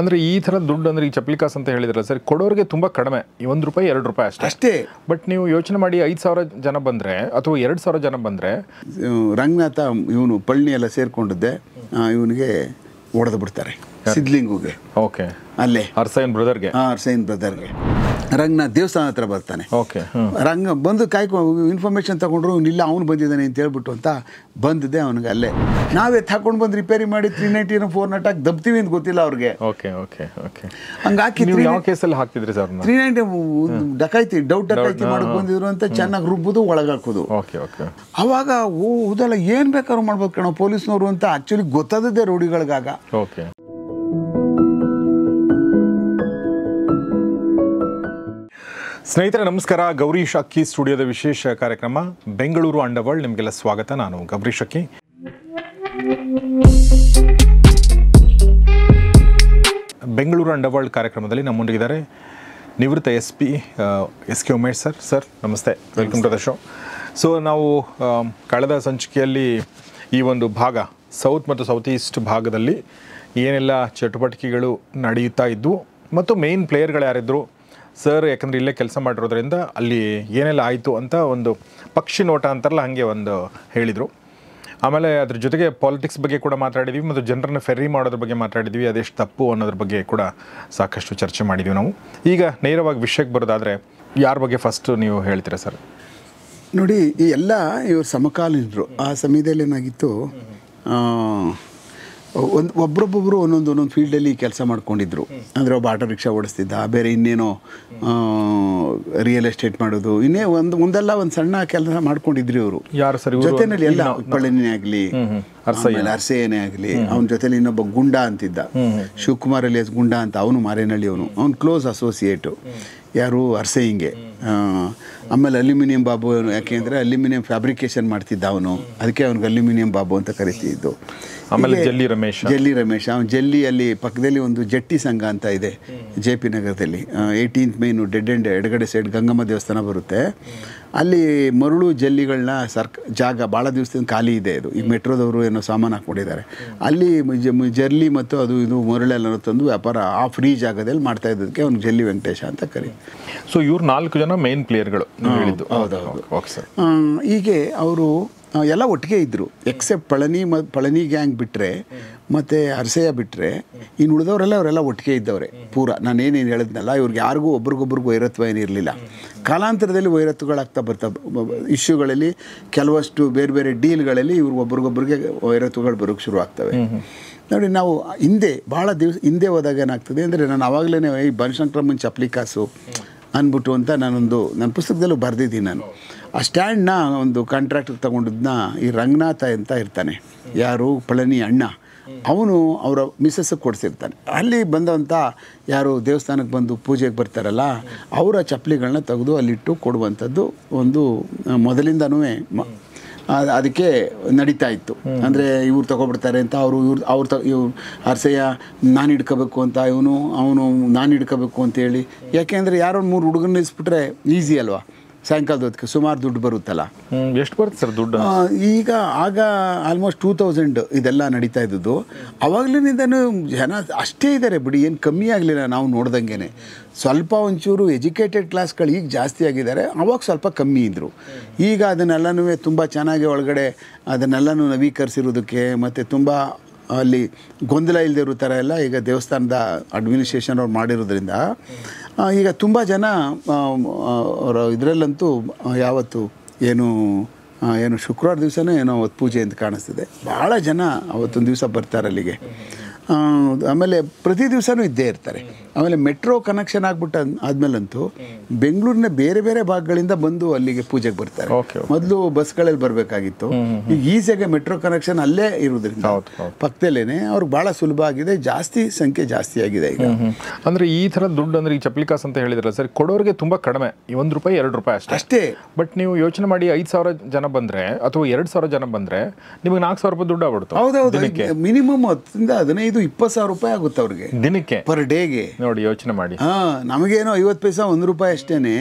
ಅಂದ್ರೆ ಈ ತರ ದುಡ್ಡು ಅಂದ್ರೆ ಈ ಚಪ್ಪಲಿ ಅಂತ ಹೇಳಿದ್ರಲ್ಲ ಸರ್ ಕೊಡೋರಿಗೆ ತುಂಬಾ ಕಡಿಮೆ ಒಂದು ರೂಪಾಯಿ ಎರಡು ರೂಪಾಯಿ ಅಷ್ಟೇ ಅಷ್ಟೇ ಬಟ್ ನೀವು ಯೋಚನೆ ಮಾಡಿ ಐದು ಸಾವಿರ ಜನ ಬಂದ್ರೆ ಅಥವಾ ಎರಡು ಸಾವಿರ ಜನ ಬಂದ್ರೆ ರಂಗನಾಥ ಇವನು ಪಳ್ಳಿ ಎಲ್ಲ ಸೇರ್ಕೊಂಡಿದ್ದೆ ಇವನಿಗೆ ಒಡೆದು ಬಿಡ್ತಾರೆ ಸಿದ್ಲಿಂಗುಗೆ ಓಕೆ ಅಲ್ಲೇ ಹರ್ಸೈನ್ ಬ್ರದರ್ಗೆ ಹಾಂ ಹರ್ಸೈನ್ ಬ್ರದರ್ಗೆ ರಂಗನ ದೇವಸ್ಥಾನ ಹತ್ರ ಬರ್ತಾನೆ ಓಕೆ ರಂಗ ಬಂದು ಕಾಯ್ಕೊ ಇನ್ಫಾರ್ಮೇಷನ್ ತಗೊಂಡ್ರು ಇಲ್ಲ ಅವನು ಬಂದಿದ್ದಾನೆ ಅಂತ ಹೇಳ್ಬಿಟ್ಟು ಅಂತ ಬಂದಿದೆ ಅವನಿಗೆ ಅಲ್ಲೇ ನಾವೇ ತಗೊಂಡು ಬಂದು ರಿಪೇರಿ ಮಾಡಿ ತ್ರೀ ನೈಂಟಿ ಫೋರ್ ನಾಟ್ ಹಾಕಿ ದಬ್ತೀವಿ ಅಂತ ಗೊತ್ತಿಲ್ಲ ಅವ್ರಿಗೆ ಓಕೆ ಓಕೆ ಓಕೆ ಹಂಗೆ ಹಾಕಿ ಯಾವ ಕೇಸಲ್ಲಿ ಹಾಕ್ತಿದ್ರಿ ಸರ್ ತ್ರೀ ನೈಂಟಿ ಡಕಾಯ್ತಿ ಡೌಟ್ ಡಕಾಯ್ತಿ ಮಾಡಕ್ಕೆ ಬಂದಿದ್ರು ಅಂತ ಚೆನ್ನಾಗಿ ರುಬ್ಬುದು ಒಳಗಾಕೋದು ಓಕೆ ಓಕೆ ಅವಾಗ ಓ ಹೌದಲ್ಲ ಏನು ಬೇಕಾದ್ರೂ ಮಾಡ್ಬೇಕು ಕಣೋ ಪೊಲೀಸ್ನವರು ಅಂತ ಆಕ್ಚುಲಿ ಗೊತ್ತಾದದ್ದೇ ರೋಡಿಗಳಿಗಾಗ ಓಕೆ ಸ್ನೇಹಿತರೆ ನಮಸ್ಕಾರ ಗೌರಿ ಶಕ್ಕಿ ಸ್ಟುಡಿಯೋದ ವಿಶೇಷ ಕಾರ್ಯಕ್ರಮ ಬೆಂಗಳೂರು ಅಂಡರ್ವರ್ಲ್ಡ್ ನಿಮಗೆಲ್ಲ ಸ್ವಾಗತ ನಾನು ಗೌರಿ ಶಕ್ಕಿ ಬೆಂಗಳೂರು ಅಂಡರ್ವರ್ಲ್ಡ್ ಕಾರ್ಯಕ್ರಮದಲ್ಲಿ ಮುಂದಿದ್ದಾರೆ ನಿವೃತ್ತ S P S K Umesh sir sir ನಮಸ್ತೆ welcome to the show so ನಾವು ಕಳೆದ ಸಂಚಿಕೆಯಲ್ಲಿ ಈ ಒಂದು ಭಾಗ ಸೌತ್ ಮತ್ತು ಸೌತ್ ಈಸ್ಟ್ ಭಾಗದಲ್ಲಿ ಏನೆಲ್ಲ ಚಟುವಟಿಕೆಗಳು ನಡೆಯುತ್ತಾ ಇದ್ದವು ಮತ್ತು ಮೇನ್ ಪ್ಲೇಯರ್ಗಳು ಯಾರಿದ್ದರು ಸರ್ ಯಾಕಂದ್ರೆ ಇಲ್ಲೇ ಕೆಲಸ ಮಾಡಿರೋದ್ರಿಂದ ಅಲ್ಲಿ ಏನೆಲ್ಲ ಆಯಿತು ಅಂತ ಒಂದು ಪಕ್ಷಿ ನೋಟ ಅಂತಾರಲ್ಲ ಹಾಗೆ ಒಂದು ಹೇಳಿದರು ಆಮೇಲೆ ಅದ್ರ ಜೊತೆಗೆ ಪಾಲಿಟಿಕ್ಸ್ ಬಗ್ಗೆ ಕೂಡ ಮಾತಾಡಿದ್ವಿ ಮತ್ತು ಜನರನ್ನು ಫೆರ್ರಿ ಮಾಡೋದ್ರ ಬಗ್ಗೆ ಮಾತಾಡಿದ್ವಿ ಅದೆಷ್ಟು ತಪ್ಪು ಅನ್ನೋದ್ರ ಬಗ್ಗೆ ಕೂಡ ಸಾಕಷ್ಟು ಚರ್ಚೆ ಮಾಡಿದ್ವಿ ನಾವು ಈಗ ನೇರವಾಗಿ ವಿಷಯಕ್ಕೆ ಬರೋದಾದರೆ ಯಾರ ಬಗ್ಗೆ ಫಸ್ಟು ನೀವು ಹೇಳ್ತೀರಾ ಸರ್ ನೋಡಿ ಈ ಎಲ್ಲ ಇವರು ಸಮಕಾಲೀನರು ಆ ಸಮಯದಲ್ಲಿ ಏನಾಗಿತ್ತು ಒಂದು ಒಬ್ರೊಬ್ಬೊಬ್ಬರು ಒಂದೊಂದು ಒಂದೊಂದು ಫೀಲ್ಡಲ್ಲಿ ಕೆಲಸ ಮಾಡ್ಕೊಂಡಿದ್ರು ಅಂದರೆ ಒಬ್ಬ ಆಟೋ ರಿಕ್ಷಾ ಓಡಿಸ್ತಿದ್ದ ಬೇರೆ ಇನ್ನೇನೋ ರಿಯಲ್ ಎಸ್ಟೇಟ್ ಮಾಡೋದು ಇನ್ನೇ ಒಂದು ಮುಂದೆಲ್ಲ ಒಂದು ಸಣ್ಣ ಕೆಲಸ ಮಾಡ್ಕೊಂಡಿದ್ರಿ ಅವರು ಜೊತೆನಲ್ಲಿ ಎಲ್ಲ ಉಪ್ಪಳನೇ ಆಗಲಿ ಅರ್ಸೆಯೇನೇ ಆಗಲಿ ಅವನ ಜೊತೆಲಿ ಇನ್ನೊಬ್ಬ ಗುಂಡ ಅಂತಿದ್ದ ಶಿವಕುಮಾರ್ ಅಲ್ಲಿ ಗುಂಡ ಅಂತ ಅವನು ಮಾರೇನಹಳ್ಳಿ ಅವನು ಅವ್ನು ಕ್ಲೋಸ್ ಅಸೋಸಿಯೇಟು ಯಾರು ಅರ್ಸೆ ಹಿಂಗೆ ಆಮೇಲೆ ಅಲ್ಯೂಮಿನಿಯಂ ಬಾಬು ಯಾಕೆಂದರೆ ಅಲ್ಯೂಮಿನಿಯಂ ಫ್ಯಾಬ್ರಿಕೇಶನ್ ಮಾಡ್ತಿದ್ದ ಅವನು ಅದಕ್ಕೆ ಅವ್ನಿಗೆ ಅಲ್ಯೂಮಿನಿಯಂ ಬಾಬು ಅಂತ ಕರಿತಿದ್ದು ಆಮೇಲೆ ಜಲ್ಲಿ ರಮೇಶ್ ಜಲ್ಲಿ ರಮೇಶ್ ಅವನು ಜಲ್ಲಿಯಲ್ಲಿ ಪಕ್ಕದಲ್ಲಿ ಒಂದು ಜಟ್ಟಿ ಸಂಘ ಅಂತ ಇದೆ ಜೆ ಪಿ ನಗರದಲ್ಲಿ ಏಯ್ಟೀನ್ತ್ ಮೇನು ಡೆಡ್ ಎಂಡ್ ಎಡಗಡೆ ಸೈಡ್ ಗಂಗಮ್ಮ ದೇವಸ್ಥಾನ ಬರುತ್ತೆ ಅಲ್ಲಿ ಮರಳು ಜಲ್ಲಿಗಳನ್ನ ಸರ್ಕ ಜಾಗ ಭಾಳ ದಿವಸದಿಂದ ಖಾಲಿ ಇದೆ ಅದು ಈಗ ಮೆಟ್ರೋದವರು ಏನೋ ಸಾಮಾನು ಹಾಕ್ಕೊಂಡಿದ್ದಾರೆ ಅಲ್ಲಿ ಜರ್ಲಿ ಮತ್ತು ಅದು ಇದು ಮರಳೆಲ್ಲ ತಂದು ವ್ಯಾಪಾರ ಆ ಫ್ರೀ ಜಾಗದಲ್ಲಿ ಮಾಡ್ತಾ ಇದ್ದದಕ್ಕೆ ಅವ್ನು ಜಲ್ಲಿ ವೆಂಕಟೇಶ ಅಂತ ಕರಿ ಸೊ ಇವ್ರು ನಾಲ್ಕು ಜನ ಮೇನ್ ಪ್ಲೇಯರ್ಗಳು ಹೌದೌದು ಓಕೆ ಸರ್ ಹೀಗೆ ಅವರು ಎಲ್ಲ ಒಟ್ಟಿಗೆ ಇದ್ದರು ಎಕ್ಸೆಪ್ಟ್ ಪಳನಿ ಮ ಪಳನಿ ಗ್ಯಾಂಗ್ ಬಿಟ್ಟರೆ ಮತ್ತು ಅರಸೆಯ ಬಿಟ್ಟರೆ ಇನ್ನು ಉಳಿದವರೆಲ್ಲ ಅವರೆಲ್ಲ ಒಟ್ಟಿಗೆ ಇದ್ದವ್ರೆ ಪೂರ ನಾನೇನೇನು ಹೇಳಿದ್ನಲ್ಲ ಇವ್ರಿಗೆ ಯಾರಿಗೂ ಒಬ್ರಿಗೊಬ್ರಿಗೂ ವೈರತ್ವ ಏನಿರಲಿಲ್ಲ ಕಾಲಾಂತರದಲ್ಲಿ ವೈರತ್ವಗಳಾಗ್ತಾ ಬರ್ತಾ ಇಶ್ಯೂಗಳಲ್ಲಿ ಕೆಲವಷ್ಟು ಬೇರೆ ಬೇರೆ ಡೀಲ್ಗಳಲ್ಲಿ ಇವ್ರು ಒಬ್ರಿಗೊಬ್ರಿಗೆ ವೈರತ್ವಗಳು ಬರೋಕ್ಕೆ ಶುರು ಆಗ್ತವೆ ನೋಡಿ ನಾವು ಹಿಂದೆ ಭಾಳ ದಿವಸ ಹಿಂದೆ ಹೋದಾಗ ಏನಾಗ್ತದೆ ಅಂದರೆ ನಾನು ಆವಾಗಲೇ ಈ ಬನಶಂಕರ ಮುಂಚೆ ಅಪ್ಲಿಕಾಸು ಅಂದ್ಬಿಟ್ಟು ಅಂತ ನಾನೊಂದು ನನ್ನ ಪುಸ್ತಕದಲ್ಲೂ ಬರೆದಿದ್ದೀನಿ ನಾನು ಆ ಸ್ಟ್ಯಾಂಡ್ನ ಒಂದು ಕಾಂಟ್ರಾಕ್ಟರ್ ತಗೊಂಡಿದ್ದನ್ನ ಈ ರಂಗನಾಥ ಅಂತ ಇರ್ತಾನೆ ಯಾರು ಪಳನಿ ಅಣ್ಣ ಅವನು ಅವರ ಮಿಸಸ್ಸಿಗೆ ಕೊಡಿಸಿರ್ತಾನೆ ಅಲ್ಲಿ ಬಂದಂಥ ಯಾರು ದೇವಸ್ಥಾನಕ್ಕೆ ಬಂದು ಪೂಜೆಗೆ ಬರ್ತಾರಲ್ಲ ಅವರ ಚಪ್ಪಲಿಗಳನ್ನ ತೆಗೆದು ಅಲ್ಲಿಟ್ಟು ಕೊಡುವಂಥದ್ದು ಒಂದು ಮೊದಲಿಂದನೂ ಅದಕ್ಕೆ ನಡೀತಾ ಇತ್ತು ಅಂದರೆ ಇವ್ರು ತಗೊಬಿಡ್ತಾರೆ ಅಂತ ಅವರು ಇವ್ರು ಅವ್ರು ತ ಇವ್ರು ಅರ್ಸೆಯ ನಾನು ಹಿಡ್ಕೋಬೇಕು ಅಂತ ಇವನು ಅವನು ನಾನು ಹಿಡ್ಕೋಬೇಕು ಅಂತೇಳಿ ಯಾಕೆಂದರೆ ಯಾರೋ ಮೂರು ಹುಡುಗನ ಇಸ್ಬಿಟ್ರೆ ಈಸಿ ಅಲ್ವಾ ಸಾಯಂಕಾಲದ ಹೊತ್ತಿಗೆ ಸುಮಾರು ದುಡ್ಡು ಬರುತ್ತಲ್ಲ ಎಷ್ಟು ಬರುತ್ತೆ ಸರ್ ದುಡ್ಡು ಈಗ ಆಗ ಆಲ್ಮೋಸ್ಟ್ ಟೂ ತೌಸಂಡ್ ಇದೆಲ್ಲ ನಡೀತಾ ಇದ್ದದ್ದು ಅವಾಗಲಿನಿಂದನೂ ಜನ ಅಷ್ಟೇ ಇದ್ದಾರೆ ಬಿಡಿ ಏನು ಕಮ್ಮಿ ಆಗಲಿಲ್ಲ ನಾವು ನೋಡ್ದಂಗೆ ಸ್ವಲ್ಪ ಒಂಚೂರು ಎಜುಕೇಟೆಡ್ ಕ್ಲಾಸ್ಗಳು ಈಗ ಜಾಸ್ತಿ ಆಗಿದ್ದಾರೆ ಅವಾಗ ಸ್ವಲ್ಪ ಕಮ್ಮಿ ಇದ್ದರು ಈಗ ಅದನ್ನೆಲ್ಲನೂ ತುಂಬ ಚೆನ್ನಾಗಿ ಒಳಗಡೆ ಅದನ್ನೆಲ್ಲನೂ ನವೀಕರಿಸಿರೋದಕ್ಕೆ ಮತ್ತು ತುಂಬ ಅಲ್ಲಿ ಗೊಂದಲ ಇಲ್ಲದಿರೋ ಥರ ಎಲ್ಲ ಈಗ ದೇವಸ್ಥಾನದ ಅಡ್ಮಿನಿಸ್ಟ್ರೇಷನ್ ಅವ್ರು ಮಾಡಿರೋದ್ರಿಂದ ಈಗ ತುಂಬ ಜನ ಅವರ ಇದರಲ್ಲಂತೂ ಯಾವತ್ತು ಏನು ಏನು ಶುಕ್ರವಾರ ದಿವಸನೇ ಏನೋ ಅವತ್ತು ಪೂಜೆ ಅಂತ ಕಾಣಿಸ್ತಿದೆ ಭಾಳ ಜನ ಅವತ್ತೊಂದು ದಿವಸ ಬರ್ತಾರೆ ಅಲ್ಲಿಗೆ ಆಮೇಲೆ ಪ್ರತಿ ದಿವಸನೂ ಇದ್ದೇ ಇರ್ತಾರೆ ಆಮೇಲೆ ಮೆಟ್ರೋ ಕನೆಕ್ಷನ್ ಆಗ್ಬಿಟ್ಟ ಆದ್ಮೇಲಂತೂ ಬೆಂಗಳೂರಿನ ಬೇರೆ ಬೇರೆ ಭಾಗಗಳಿಂದ ಬಂದು ಅಲ್ಲಿಗೆ ಪೂಜೆಗೆ ಬರ್ತಾರೆ ಮೊದಲು ಬಸ್ಗಳಲ್ಲಿ ಬರಬೇಕಾಗಿತ್ತು ಈಗ ಈಸಿಯಾಗಿ ಮೆಟ್ರೋ ಕನೆಕ್ಷನ್ ಅಲ್ಲೇ ಇರುವುದರಿಂದ ಪಕ್ಕದಲ್ಲೇನೆ ಅವ್ರಿಗೆ ಭಾಳ ಸುಲಭ ಆಗಿದೆ ಜಾಸ್ತಿ ಸಂಖ್ಯೆ ಜಾಸ್ತಿ ಆಗಿದೆ ಈಗ ಅಂದ್ರೆ ಈ ತರ ದುಡ್ಡು ಅಂದ್ರೆ ಈ ಚಪ್ಲಿಕಾಸ್ ಅಂತ ಹೇಳಿದ್ರಲ್ಲ ಸರ್ ಕೊಡೋರಿಗೆ ತುಂಬಾ ಕಡಿಮೆ ಒಂದು ರೂಪಾಯಿ ಎರಡು ರೂಪಾಯಿ ಅಷ್ಟೇ ಅಷ್ಟೇ ಬಟ್ ನೀವು ಯೋಚನೆ ಮಾಡಿ ಐದು ಸಾವಿರ ಜನ ಬಂದ್ರೆ ಅಥವಾ ಎರಡು ಸಾವಿರ ಜನ ಬಂದ್ರೆ ನಿಮಗೆ ನಾಲ್ಕು ಸಾವಿರ ರೂಪಾಯಿ ದುಡ್ಡು ಆಗ್ಬಿಡ್ತು ಹೌದೌದು ಮಿನಿಮಮ್ ಹತ್ತರಿಂದ ಹದಿನೈದು ಹದಿನೈದು ಇಪ್ಪತ್ತು ಸಾವಿರ ರೂಪಾಯಿ ಆಗುತ್ತೆ ಅವ್ರಿಗೆ ದಿನಕ್ಕೆ ಪರ್ ಡೇಗೆ ನೋಡಿ ಯೋಚನೆ ಮಾಡಿ ಹಾಂ ನಮಗೇನು ಐವತ್ತು ಪೈಸಾ ಒಂದು ರೂಪಾಯಿ ಅಷ್ಟೇನೆ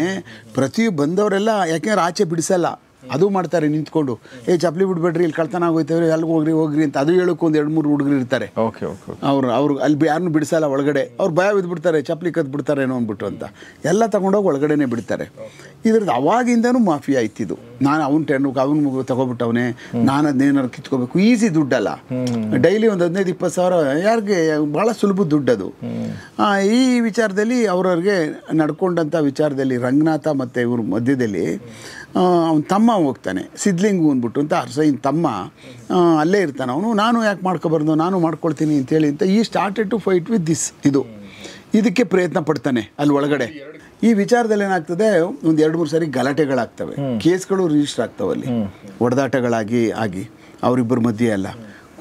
ಪ್ರತಿ ಬಂದವರೆಲ್ಲ ಯಾಕೆಂದ್ರೆ ಆಚೆ ಬಿಡಿಸಲ್ಲ ಅದು ಮಾಡ್ತಾರೆ ನಿಂತ್ಕೊಂಡು ಏ ಚಪ್ಲಿ ಬಿಡ್ಬೇಡ್ರಿ ಇಲ್ಲಿ ಕಳ್ತನ ಆಗೋಯ್ತವ್ರಿ ಅಲ್ಲಿಗೆ ಹೋಗ್ರಿ ಹೋಗ್ರಿ ಅಂತ ಅದು ಹೇಳೋಕೆ ಒಂದು ಎರಡು ಮೂರು ಹುಡುಗರು ಇರ್ತಾರೆ ಅವ್ರು ಅವ್ರು ಅಲ್ಲಿ ಯಾರನ್ನು ಬಿಡಿಸಲ್ಲ ಒಳಗಡೆ ಅವ್ರು ಭಯ ಬಿದ್ಬಿಡ್ತಾರೆ ಚಪ್ಲಿ ಕದ್ದು ಏನೋ ಅಂದ್ಬಿಟ್ಟು ಅಂತ ಎಲ್ಲ ತಗೊಂಡೋಗಿ ಒಳಗಡೆನೆ ಬಿಡ್ತಾರೆ ಇದ್ರದ್ದು ಅವಾಗಿಂದನು ಮಾಫಿಯಾ ಇತ್ತಿದ್ದು ನಾನು ಅವ್ನ ಟೆನ್ ಅವ್ನು ತಗೋಬಿಟ್ಟವನೇ ನಾನು ಅದನ್ನೇನಾರು ಕಿತ್ಕೋಬೇಕು ಈಸಿ ದುಡ್ಡಲ್ಲ ಡೈಲಿ ಒಂದು ಹದಿನೈದು ಇಪ್ಪತ್ತು ಸಾವಿರ ಯಾರಿಗೆ ಭಾಳ ಸುಲಭ ಅದು ಈ ವಿಚಾರದಲ್ಲಿ ಅವ್ರವ್ರಿಗೆ ನಡ್ಕೊಂಡಂಥ ವಿಚಾರದಲ್ಲಿ ರಂಗನಾಥ ಮತ್ತು ಇವ್ರ ಮಧ್ಯದಲ್ಲಿ ಅವನ ತಮ್ಮ ಹೋಗ್ತಾನೆ ಸಿದ್ಲಿಂಗು ಅಂದ್ಬಿಟ್ಟು ಅಂತ ಅರ್ಸೈನ್ ತಮ್ಮ ಅಲ್ಲೇ ಇರ್ತಾನೆ ಅವನು ನಾನು ಯಾಕೆ ಮಾಡ್ಕೊಬಾರ್ದು ನಾನು ಮಾಡ್ಕೊಳ್ತೀನಿ ಅಂತೇಳಿ ಅಂತ ಈ started to fight with this ಇದು ಇದಕ್ಕೆ ಪ್ರಯತ್ನ ಪಡ್ತಾನೆ ಅಲ್ಲಿ ಒಳಗಡೆ ಈ ವಿಚಾರದಲ್ಲಿ ಏನಾಗ್ತದೆ ಒಂದು ಎರಡು ಮೂರು ಸಾರಿ ಗಲಾಟೆಗಳಾಗ್ತವೆ ಕೇಸ್ಗಳು ರಿಜಿಸ್ಟರ್ ಆಗ್ತವೆ ಅಲ್ಲಿ ಹೊಡೆದಾಟಗಳಾಗಿ ಆಗಿ ಅವರಿಬ್ಬರ ಮಧ್ಯೆ ಅಲ್ಲ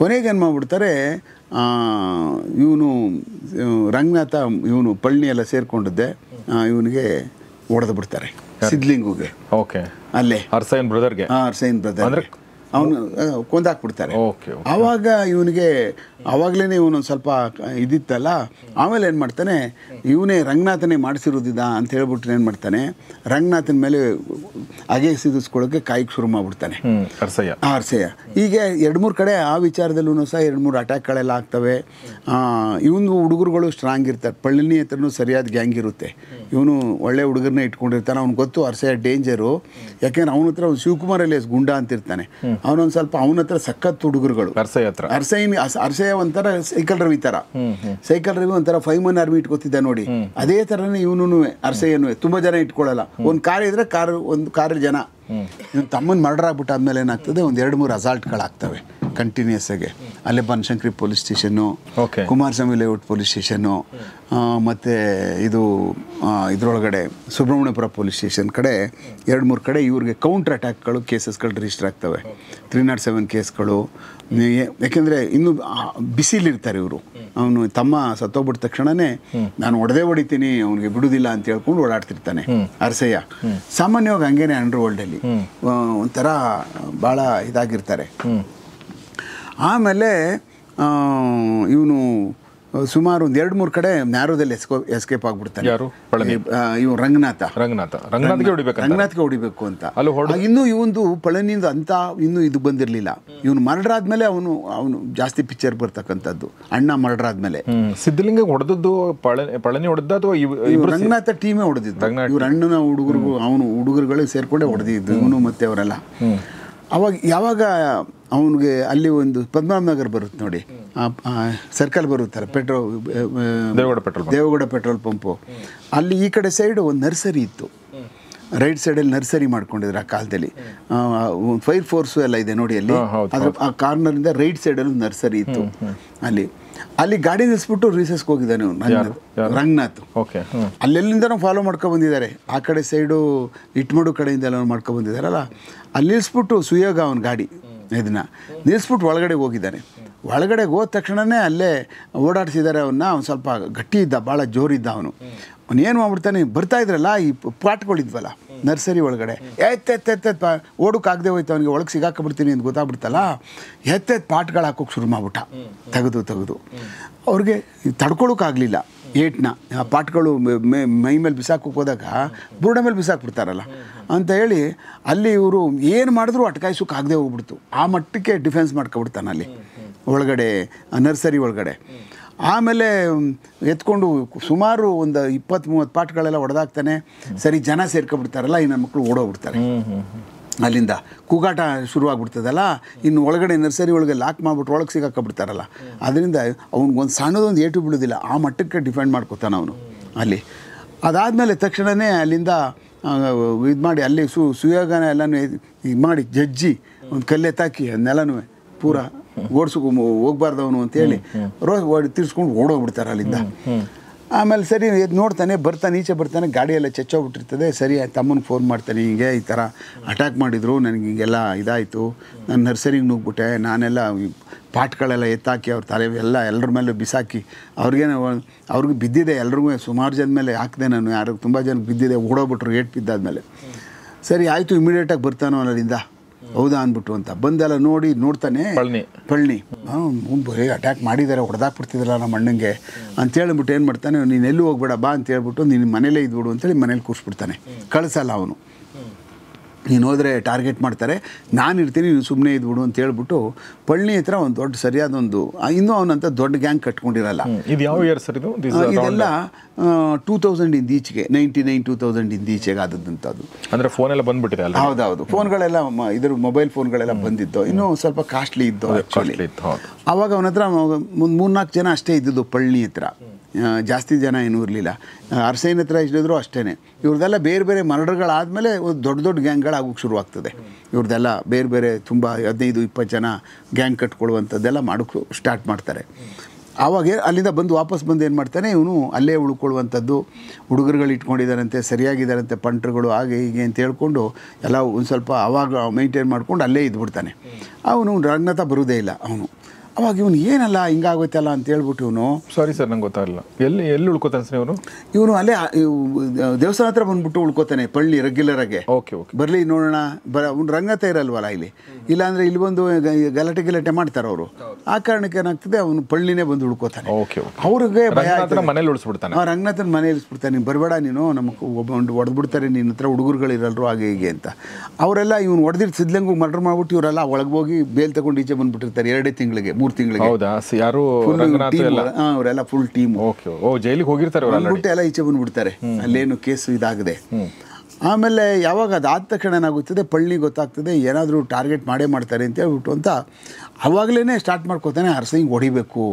ಕೊನೆಗೆ ಏನು ಮಾಡ್ಬಿಡ್ತಾರೆ ಇವನು ರಂಗನಾಥ ಇವನು ಪಳ್ಳಿ ಎಲ್ಲ ಸೇರಿಕೊಂಡಿದ್ದೆ ಇವನಿಗೆ ಒಡೆದು ಬಿಡ್ತಾರೆ ಸಿದ್ಲಿಂಗುಗೆ ಓಕೆ ಅಲ್ಲೇ ಹರ್ಸೈನ್ ಬ್ರದರ್ಗೆ ಹಾ ಹರ್ಸೈನ್ ಬ್ರದರ್ ಅಂದ್ರೆ ಅವನು ಕೊಂದಾಕ್ಬಿಡ್ತಾರೆ ಆವಾಗ ಇವನಿಗೆ ಆವಾಗಲೇ ಇವನು ಸ್ವಲ್ಪ ಇದಿತ್ತಲ್ಲ ಆಮೇಲೆ ಏನು ಮಾಡ್ತಾನೆ ಇವನೇ ರಂಗನಾಥನೇ ಮಾಡಿಸಿರೋದಿದ್ದ ಅಂತ ಹೇಳ್ಬಿಟ್ಟು ಏನು ಮಾಡ್ತಾನೆ ರಂಗನಾಥನ ಮೇಲೆ ಅಗೆ ಸಿದಿಸ್ಕೊಳ್ಳೋಕೆ ಕಾಯಿಗೆ ಶುರು ಮಾಡಿಬಿಡ್ತಾನೆ ಅರ್ಸಯ್ಯ ಈಗ ಎರಡು ಮೂರು ಕಡೆ ಆ ವಿಚಾರದಲ್ಲೂ ಸಹ ಎರಡು ಮೂರು ಅಟ್ಯಾಕ್ಗಳೆಲ್ಲ ಆಗ್ತವೆ ಇವನು ಹುಡುಗರುಗಳು ಸ್ಟ್ರಾಂಗ್ ಇರ್ತಾರೆ ಪಳ್ಳಿನಿ ಹತ್ರನೂ ಸರಿಯಾದ ಗ್ಯಾಂಗ್ ಇರುತ್ತೆ ಇವನು ಒಳ್ಳೆ ಹುಡುಗರನ್ನ ಇಟ್ಕೊಂಡಿರ್ತಾನೆ ಅವ್ನಿಗೆ ಗೊತ್ತು ಅರ್ಸಯ್ಯ ಡೇಂಜರು ಯಾಕೆಂದ್ರೆ ಅವನ ಹತ್ರ ಶಿವಕುಮಾರ್ ಅಲ್ಲಿ ಗುಂಡ ಅಂತಿರ್ತಾನೆ ಅವನೊಂದು ಸ್ವಲ್ಪ ಅವನ ಹತ್ರ ಸಖತ್ ಹುಡುಗರುಗಳು ಅರ್ಸೈನ್ ಹತ್ರ ಒಂಥರ ಸೈಕಲ್ ರವಿ ತರ ಸೈಕಲ್ ರವಿ ಒಂಥರ ಫೈವ್ ಮನ್ ಆರ್ಮಿ ಇಟ್ಕೋತಿದ್ದ ನೋಡಿ ಅದೇ ತರನೇ ಇವನು ಅರ್ಸೆಯನ್ನು ತುಂಬಾ ಜನ ಇಟ್ಕೊಳ್ಳಲ್ಲ ಒಂದು ಕಾರ್ ಇದ್ರೆ ಕಾರ್ ಒಂದು ಕಾರ್ ಜನ ಇವನು ತಮ್ಮನ ಮರ್ಡರ್ ಆಗ್ಬಿಟ್ಟು ಆದಮೇಲೆ ಏನಾಗ್ತದೆ ಒಂದು ಎರಡು ಮೂರು ಅಸಾಲ್ಟ್ಗಳಾಗ್ತವೆ ಕಂಟಿನ್ಯೂಸ್ ಆಗಿ ಅಲ್ಲೇ Banashankari police station Swamy layout police station ಮತ್ತು ಇದು ಇದರೊಳಗಡೆ ಸುಬ್ರಹ್ಮಣ್ಯಪುರ ಪೊಲೀಸ್ ಸ್ಟೇಷನ್ ಕಡೆ ಎರಡು ಮೂರು ಕಡೆ ಇವ್ರಿಗೆ ಕೌಂಟರ್ ಅಟ್ಯಾಕ್ಗಳು ಕೇಸಸ್ಗಳು ರಿಜಿಸ್ಟರ್ ಆಗ್ತವೆ ತ್ರೀ ನಾಟ್ ಸೆವೆನ್ ಕೇಸ್ಗಳು ಯಾಕೆಂದರೆ ಇನ್ನು ಬಿಸಿಲಿರ್ತಾರೆ ಇವರು ಅವನು ತಮ್ಮ ಸತ್ತೋಗ್ಬಿಟ್ಟ ತಕ್ಷಣವೇ ನಾನು ಒಡೆದೇ ಹೊಡಿತೀನಿ ಅವನಿಗೆ ಬಿಡುವುದಿಲ್ಲ ಅಂತ ಹೇಳ್ಕೊಂಡು ಓಡಾಡ್ತಿರ್ತಾನೆ ಅರಸಯ್ಯ ಸಾಮಾನ್ಯವಾಗಿ ಹಂಗೇನೆ ಅಂಡರ್ ವರ್ಲ್ಡಲ್ಲಿ ಒಂಥರ ಭಾಳ ಇದಾಗಿರ್ತಾರೆ ಆಮೇಲೆ ಇವನು ಸುಮಾರು ಒಂದು ಎರಡು ಮೂರು ಕಡೆ ನ್ಯಾರೋದಲ್ಲಿ ಎಸ್ಕೇಪ್ ಆಗ್ಬಿಡ್ತಾನೆ ಇವ್ರು ರಂಗನಾಥ ರಂಗನಾಥ ರಂಗನಾಥ್ಗೆ ಹೊಡಿಬೇಕು ರಂಗನಾಥ್ಗೆ ಹೊಡಿಬೇಕು ಅಂತ ಇನ್ನೂ ಇವಂದು ಪಳನಿಯಿಂದ ಅಂತ ಇನ್ನೂ ಇದು ಬಂದಿರಲಿಲ್ಲ ಇವನು ಮರ್ಡರ್ ಅವನು ಅವನು ಜಾಸ್ತಿ ಪಿಕ್ಚರ್ ಬರ್ತಕ್ಕಂಥದ್ದು ಅಣ್ಣ ಮರ್ಡರ್ ಸಿದ್ಧಲಿಂಗ ಹೊಡೆದದ್ದು ಪಳನಿ ಹೊಡೆದ ಅಥವಾ ರಂಗನಾಥ ಟೀಮೇ ಹೊಡೆದಿದ್ದು ಇವ್ರ ಅಣ್ಣನ ಹುಡುಗರು ಅವನು ಹುಡುಗರುಗಳು ಸೇರ್ಕೊಂಡೆ ಹೊಡೆದಿದ್ದು ಇವನು ಮತ್ತೆ ಅವರೆಲ್ಲ ಅವಾಗ ಯಾವಾಗ ಅವನಿಗೆ ಅಲ್ಲಿ ಒಂದು ನಗರ್ ಬರುತ್ತೆ ನೋಡಿ ಸರ್ಕಲ್ ಬರುತ್ತಲ್ಲ petrol Deve Gowda petrol Deve Gowda petrol pump ಅಲ್ಲಿ ಈ ಕಡೆ ಸೈಡು ಒಂದು ನರ್ಸರಿ ಇತ್ತು ರೈಟ್ ಸೈಡಲ್ಲಿ ನರ್ಸರಿ ಮಾಡ್ಕೊಂಡಿದ್ರು ಆ ಕಾಲದಲ್ಲಿ ಫೈರ್ ಫೋರ್ಸು ಎಲ್ಲ ಇದೆ ನೋಡಿ ಅಲ್ಲಿ ಅದ್ರ ಆ ಕಾರ್ನರಿಂದ ರೈಟ್ ಸೈಡಲ್ಲಿ ನರ್ಸರಿ ಇತ್ತು ಅಲ್ಲಿ ಅಲ್ಲಿ ಗಾಡಿ ನಿಲ್ಸ್ಬಿಟ್ಟು ರೀಸೆಸ್ಗೆ ಹೋಗಿದ್ದಾನೆ ಅವನು ರಂಗನಾಥ್ ಅಲ್ಲೆಲ್ಲಿಂದ ಫಾಲೋ ಮಾಡ್ಕೊಂಡು ಬಂದಿದ್ದಾರೆ ಆ ಕಡೆ ಸೈಡು ಇಟ್ಮಡು ಕಡೆಯಿಂದ ಎಲ್ಲ ಮಾಡ್ಕೊಂಡು ಬಂದಿದ್ದಾರಲ್ಲ ಅಲ್ಲಿ ನಿಲ್ಸ್ಬಿಟ್ಟು ಸುಯೋಗ ಅವನ ಗಾಡಿ ಇದನ್ನ ನಿಲ್ಲಿಸ್ಬಿಟ್ಟು ಒಳಗಡೆ ಹೋಗಿದ್ದಾನೆ ಒಳಗಡೆ ಹೋದ ತಕ್ಷಣವೇ ಅಲ್ಲೇ ಓಡಾಡಿಸಿದ್ದಾರೆ ಅವನ್ನ ಅವ್ನು ಸ್ವಲ್ಪ ಗಟ್ಟಿ ಇದ್ದ ಭಾಳ ಜೋರಿದ್ದ ಅವನು ಏನು ಮಾಡ್ಬಿಡ್ತಾನೆ ಬರ್ತಾ ಇದ್ರಲ್ಲ ಈ ಪಾಟ್ಗಳಿದ್ವಲ್ಲ ನರ್ಸರಿ ಒಳಗಡೆ ಎತ್ತೆತ್ತೆತ್ತೆತ್ ಓಡೋಕ್ಕಾಗದೆ ಹೋಯ್ತು ಅವನಿಗೆ ಒಳಗೆ ಸಿಗಾಕಬಿಡ್ತೀನಿ ಅಂತ ಗೊತ್ತಾಗ್ಬಿಡ್ತಲ್ಲ ಎತ್ತೆತ್ ಪಾಟ್ಗಳು ಹಾಕೋಕೆ ಶುರು ಮಾಡ್ಬಿಟ್ಟ ತೆಗೆದು ತೆಗೆದು ಅವ್ರಿಗೆ ತಡ್ಕೊಳೋಕ್ಕಾಗಲಿಲ್ಲ ಏಟ್ನ ಆ ಪಾಟ್ಗಳು ಮೈ ಮೇಲೆ ಬಿಸಾಕೋಕೆ ಹೋದಾಗ ಬುರುಡ ಮೇಲೆ ಬಿಸಾಕ್ಬಿಡ್ತಾರಲ್ಲ ಅಂತ ಹೇಳಿ ಅಲ್ಲಿ ಇವರು ಏನು ಮಾಡಿದ್ರು ಆಗದೆ ಹೋಗ್ಬಿಡ್ತು ಆ ಮಟ್ಟಕ್ಕೆ ಡಿಫೆನ್ಸ್ ಮಾಡ್ಕೊಬಿಡ್ತಾನೆ ಅಲ್ಲಿ ಒಳಗಡೆ ನರ್ಸರಿ ಒಳಗಡೆ ಆಮೇಲೆ ಎತ್ಕೊಂಡು ಸುಮಾರು ಒಂದು ಇಪ್ಪತ್ತು ಮೂವತ್ತು ಪಾಟ್ಗಳೆಲ್ಲ ಹೊಡೆದಾಗ್ತಾನೆ ಸರಿ ಜನ ಸೇರ್ಕೊಬಿಡ್ತಾರಲ್ಲ ಈ ನನ್ನ ಮಕ್ಕಳು ಓಡೋಗ್ಬಿಡ್ತಾರೆ ಅಲ್ಲಿಂದ ಕೂಗಾಟ ಶುರುವಾಗ್ಬಿಡ್ತದಲ್ಲ ಇನ್ನು ಒಳಗಡೆ ನರ್ಸರಿ ಒಳಗೆ ಲಾಕ್ ಮಾಡಿಬಿಟ್ಟು ಒಳಗೆ ಬಿಡ್ತಾರಲ್ಲ ಅದರಿಂದ ಅವ್ನಿಗೊಂದು ಸಣ್ಣದೊಂದು ಏಟು ಬಿಡೋದಿಲ್ಲ ಆ ಮಟ್ಟಕ್ಕೆ ಡಿಫೆಂಡ್ ಮಾಡ್ಕೊತಾನ ಅವನು ಅಲ್ಲಿ ಅದಾದಮೇಲೆ ತಕ್ಷಣವೇ ಅಲ್ಲಿಂದ ಇದು ಮಾಡಿ ಅಲ್ಲಿ ಸು ಸುಯೋಗನ ಎಲ್ಲನೂ ಇದು ಮಾಡಿ ಜಜ್ಜಿ ಒಂದು ಕಲ್ಲೆ ತಾಕಿ ಅದನ್ನೆಲ್ಲನೂ ಪೂರ ಓಡಿಸ್ಕೊ ಹೋಗ್ಬಾರ್ದವನು ಅಂತೇಳಿ ರೋ ತಿರ್ಸ್ಕೊಂಡು ಓಡೋಗ್ಬಿಡ್ತಾರೆ ಅಲ್ಲಿಂದ ಆಮೇಲೆ ಸರಿ ನೋಡ್ತಾನೆ ಬರ್ತಾನೆ ಈಚೆ ಬರ್ತಾನೆ ಗಾಡಿಯೆಲ್ಲ ಚೆಚ್ಚೋಗ್ಬಿಟ್ಟಿರ್ತದೆ ಸರಿ ತಮ್ಮನಿಗೆ ಫೋನ್ ಮಾಡ್ತಾನೆ ಹೀಗೆ ಈ ಥರ ಅಟ್ಯಾಕ್ ಮಾಡಿದರು ನನಗೆ ಹಿಂಗೆಲ್ಲ ಇದಾಯಿತು ನಾನು ನರ್ಸರಿಗೆ ನುಗ್ಬಿಟ್ಟೆ ನಾನೆಲ್ಲ ಪಾಟ್ಗಳೆಲ್ಲ ಎತ್ತಾಕಿ ಅವ್ರ ತಲೆ ಎಲ್ಲ ಎಲ್ಲರ ಮೇಲೆ ಬಿಸಾಕಿ ಅವ್ರಿಗೇನು ಅವ್ರಿಗೆ ಬಿದ್ದಿದೆ ಎಲ್ರಿಗೂ ಸುಮಾರು ಜನ ಮೇಲೆ ಹಾಕಿದೆ ನಾನು ಯಾರು ತುಂಬ ಜನಕ್ಕೆ ಬಿದ್ದಿದೆ ಓಡೋಗ್ಬಿಟ್ರು ಏಟ್ ಮೇಲೆ ಸರಿ ಆಯಿತು ಇಮಿಡಿಯೇಟಾಗಿ ಬರ್ತಾನೋ ಅಲ್ಲಿಂದ ಹೌದಾ ಅಂದ್ಬಿಟ್ಟು ಅಂತ ಬಂದೆಲ್ಲ ನೋಡಿ ನೋಡ್ತಾನೆ ಪಳ್ನಿ ಬರೀ ಅಟ್ಯಾಕ್ ಮಾಡಿದ್ದಾರೆ ಹೊಡೆದಾಕ್ಬಿಡ್ತಿದ್ರಲ್ಲ ನಮ್ಮ ಅಣ್ಣಂಗೆ ಹೇಳ್ಬಿಟ್ಟು ಏನು ಮಾಡ್ತಾನೆ ನೀನು ಎಲ್ಲೂ ಹೋಗ್ಬೇಡ ಬಾ ಅಂತ ಹೇಳ್ಬಿಟ್ಟು ನಿನ್ನ ಮನೇಲೇ ಇದ್ಬಿಡು ಅಂತೇಳಿ ಮನೇಲಿ ಕೂರಿಸ್ಬಿಡ್ತಾನೆ ಕಳಿಸಲ್ಲ ಅವನು ನೀನು ಹೋದರೆ ಟಾರ್ಗೆಟ್ ಮಾಡ್ತಾರೆ ನಾನು ಇರ್ತೀನಿ ನೀನು ಸುಮ್ಮನೆ ಇದ್ಬಿಡು ಅಂತ ಹೇಳ್ಬಿಟ್ಟು ಪಳ್ಳಿ ಹತ್ರ ಒಂದು ದೊಡ್ಡ ಸರಿಯಾದ ಒಂದು ಇನ್ನೂ ಅವನಂತ ದೊಡ್ಡ ಗ್ಯಾಂಗ್ ಕಟ್ಕೊಂಡಿರಲ್ಲ ಇದು ಯಾವ ಇಯರ್ ಸರ್ ಇದು ಇದೆಲ್ಲ ಟೂ ತೌಸಂಡ್ ಇಂದೀಚೆಗೆ ನೈಂಟಿ ನೈನ್ ಟೂ ತೌಸಂಡ್ ಇಂದೀಚೆಗೆ ಆದದ್ದಂಥದ್ದು ಅಂದರೆ ಫೋನೆಲ್ಲ ಬಂದ್ಬಿಟ್ಟಿದೆ ಅಲ್ಲ ಹೌದೌದು ಫೋನ್ಗಳೆಲ್ಲ ಇದ್ರ ಮೊಬೈಲ್ ಫೋನ್ಗಳೆಲ್ಲ ಬಂದಿದ್ದು ಇನ್ನೂ ಸ್ವಲ್ಪ ಕಾಸ್ಟ್ಲಿ ಇದ್ದು ಅವಾಗ ಆವಾಗ ಅವನ ಹತ್ರ ಮೂರ್ನಾಲ್ಕು ಜನ ಅಷ್ಟೇ ಇದ್ದಿದ್ದು ಪಳ್ಳಿ ಹತ್ರ ಜಾಸ್ತಿ ಜನ ಏನೂ ಇರಲಿಲ್ಲ ಅರ್ಸೈನ್ ಹತ್ರ ಇಷ್ಟಿದ್ರು ಅಷ್ಟೇ ಇವ್ರದ್ದೆಲ್ಲ ಬೇರೆ ಬೇರೆ ಮರ್ಡರ್ಗಳಾದಮೇಲೆ ದೊಡ್ಡ ದೊಡ್ಡ ಗ್ಯಾಂಗ್ಗಳಾಗೋಕ್ಕೆ ಶುರುವಾಗ್ತದೆ ಇವ್ರದ್ದೆಲ್ಲ ಬೇರೆ ಬೇರೆ ತುಂಬ ಹದಿನೈದು ಇಪ್ಪತ್ತು ಜನ ಗ್ಯಾಂಗ್ ಕಟ್ಕೊಳ್ಳುವಂಥದ್ದೆಲ್ಲ ಮಾಡೋಕ್ಕೂ ಸ್ಟಾರ್ಟ್ ಮಾಡ್ತಾರೆ ಆವಾಗ ಅಲ್ಲಿಂದ ಬಂದು ವಾಪಸ್ ಬಂದು ಏನು ಮಾಡ್ತಾನೆ ಇವನು ಅಲ್ಲೇ ಉಳ್ಕೊಳ್ಳುವಂಥದ್ದು ಹುಡುಗರುಗಳು ಇಟ್ಕೊಂಡಿದ್ದಾರಂತೆ ಸರಿಯಾಗಿದ್ದಾರಂತೆ ಪಂಟ್ರುಗಳು ಹಾಗೆ ಹೀಗೆ ಅಂತ ಹೇಳ್ಕೊಂಡು ಎಲ್ಲ ಒಂದು ಸ್ವಲ್ಪ ಆವಾಗ ಮೈಂಟೈನ್ ಮಾಡ್ಕೊಂಡು ಅಲ್ಲೇ ಇದ್ಬಿಡ್ತಾನೆ ಅವನು ರಂಗನಾಥ ಬರೋದೇ ಇಲ್ಲ ಅವನು ಅವಾಗ ಇವನು ಏನಲ್ಲ ಹಿಂಗಾಗೋಯ್ತಲ್ಲ ಅಂತ ಹೇಳ್ಬಿಟ್ಟು ಇವನು ಸಾರಿ ಸರ್ ನಂಗೆ ಗೊತ್ತಾಗಲ್ಲ ಎಲ್ಲಿ ಎಲ್ಲಿ ಉಳ್ಕೋತಾನೆ ಸರ್ ಇವನು ಇವನು ಅಲ್ಲೇ ದೇವಸ್ಥಾನ ಹತ್ರ ಬಂದ್ಬಿಟ್ಟು ಉಳ್ಕೋತಾನೆ ಪಳ್ಳಿ ರೆಗ್ಯುಲರ್ ಆಗಿ ಓಕೆ ಓಕೆ ಬರಲಿ ನೋಡೋಣ ಬರ ಅವ್ನು ರಂಗತ ಇರಲ್ವಲ್ಲ ಇಲ್ಲಿ ಇಲ್ಲಾಂದ್ರೆ ಇಲ್ಲಿ ಬಂದು ಗಲಾಟೆ ಗಲಾಟೆ ಮಾಡ್ತಾರೆ ಅವರು ಆ ಕಾರಣಕ್ಕೆ ಏನಾಗ್ತದೆ ಅವನು ಪಳ್ಳಿನೇ ಬಂದು ಉಳ್ಕೋತಾನೆ ಓಕೆ ಅವ್ರಿಗೆ ಭಯ ಮನೇಲಿ ಉಳಿಸ್ಬಿಡ್ತಾನೆ ಹಾಂ ರಂಗನಾಥನ ಮನೆ ಇಳಿಸ್ಬಿಡ್ತಾನೆ ನೀನು ಬರಬೇಡ ನೀನು ನಮಗೆ ಒಂದು ಹೊಡೆದ್ಬಿಡ್ತಾರೆ ನಿನ್ನ ಹತ್ರ ಹುಡುಗರುಗಳಿರಲ್ರು ಹಾಗೆ ಹೀಗೆ ಅಂತ ಅವರೆಲ್ಲ ಇವನು ಹೊಡೆದಿಟ್ಟು ಸಿದ್ಲಂಗು ಮರ್ಡರ್ ಮಾಡ್ಬಿಟ್ಟು ಇವರೆಲ್ಲ ಒಳಗೆ ಹೋಗಿ ಬೇಲ್ ತಗೊಂಡು ಈಚೆ ಬಂದ್ಬಿಟ್ಟಿರ್ತಾರೆ ಎರಡೇ ತಿಂಗಳಿಗೆ ಮೂರು ತಿಂಗಳಿಗೆ ಹೌದಾ ಯಾರು ಅವರೆಲ್ಲ ಫುಲ್ ಟೀಮ್ ಓ ಜೈಲಿಗೆ ಹೋಗಿರ್ತಾರೆ ಬಿಟ್ಟು ಎಲ್ಲ ಈಚೆ ಬಂದ್ಬಿಡ್ತಾರೆ ಅಲ್ಲೇನು ಕೇಸು ಇದಾಗದೆ ಆಮೇಲೆ ಯಾವಾಗ ಅದಾದ ತಕ್ಷಣ ಏನಾಗುತ್ತದೆ ಪಳ್ಳಿ ಗೊತ್ತಾಗ್ತದೆ ಏನಾದರೂ ಟಾರ್ಗೆಟ್ ಮಾಡೇ ಮಾಡ್ತಾರೆ ಅಂತ ಹೇಳ್ಬಿಟ್ಟು ಅಂತ ಆವಾಗಲೇ ಸ್ಟಾರ್ಟ್ ಮಾಡ್ಕೋತಾನೆ ಹರ್ಸಿಂಗ್ ಹೊಡಿಬೇಕು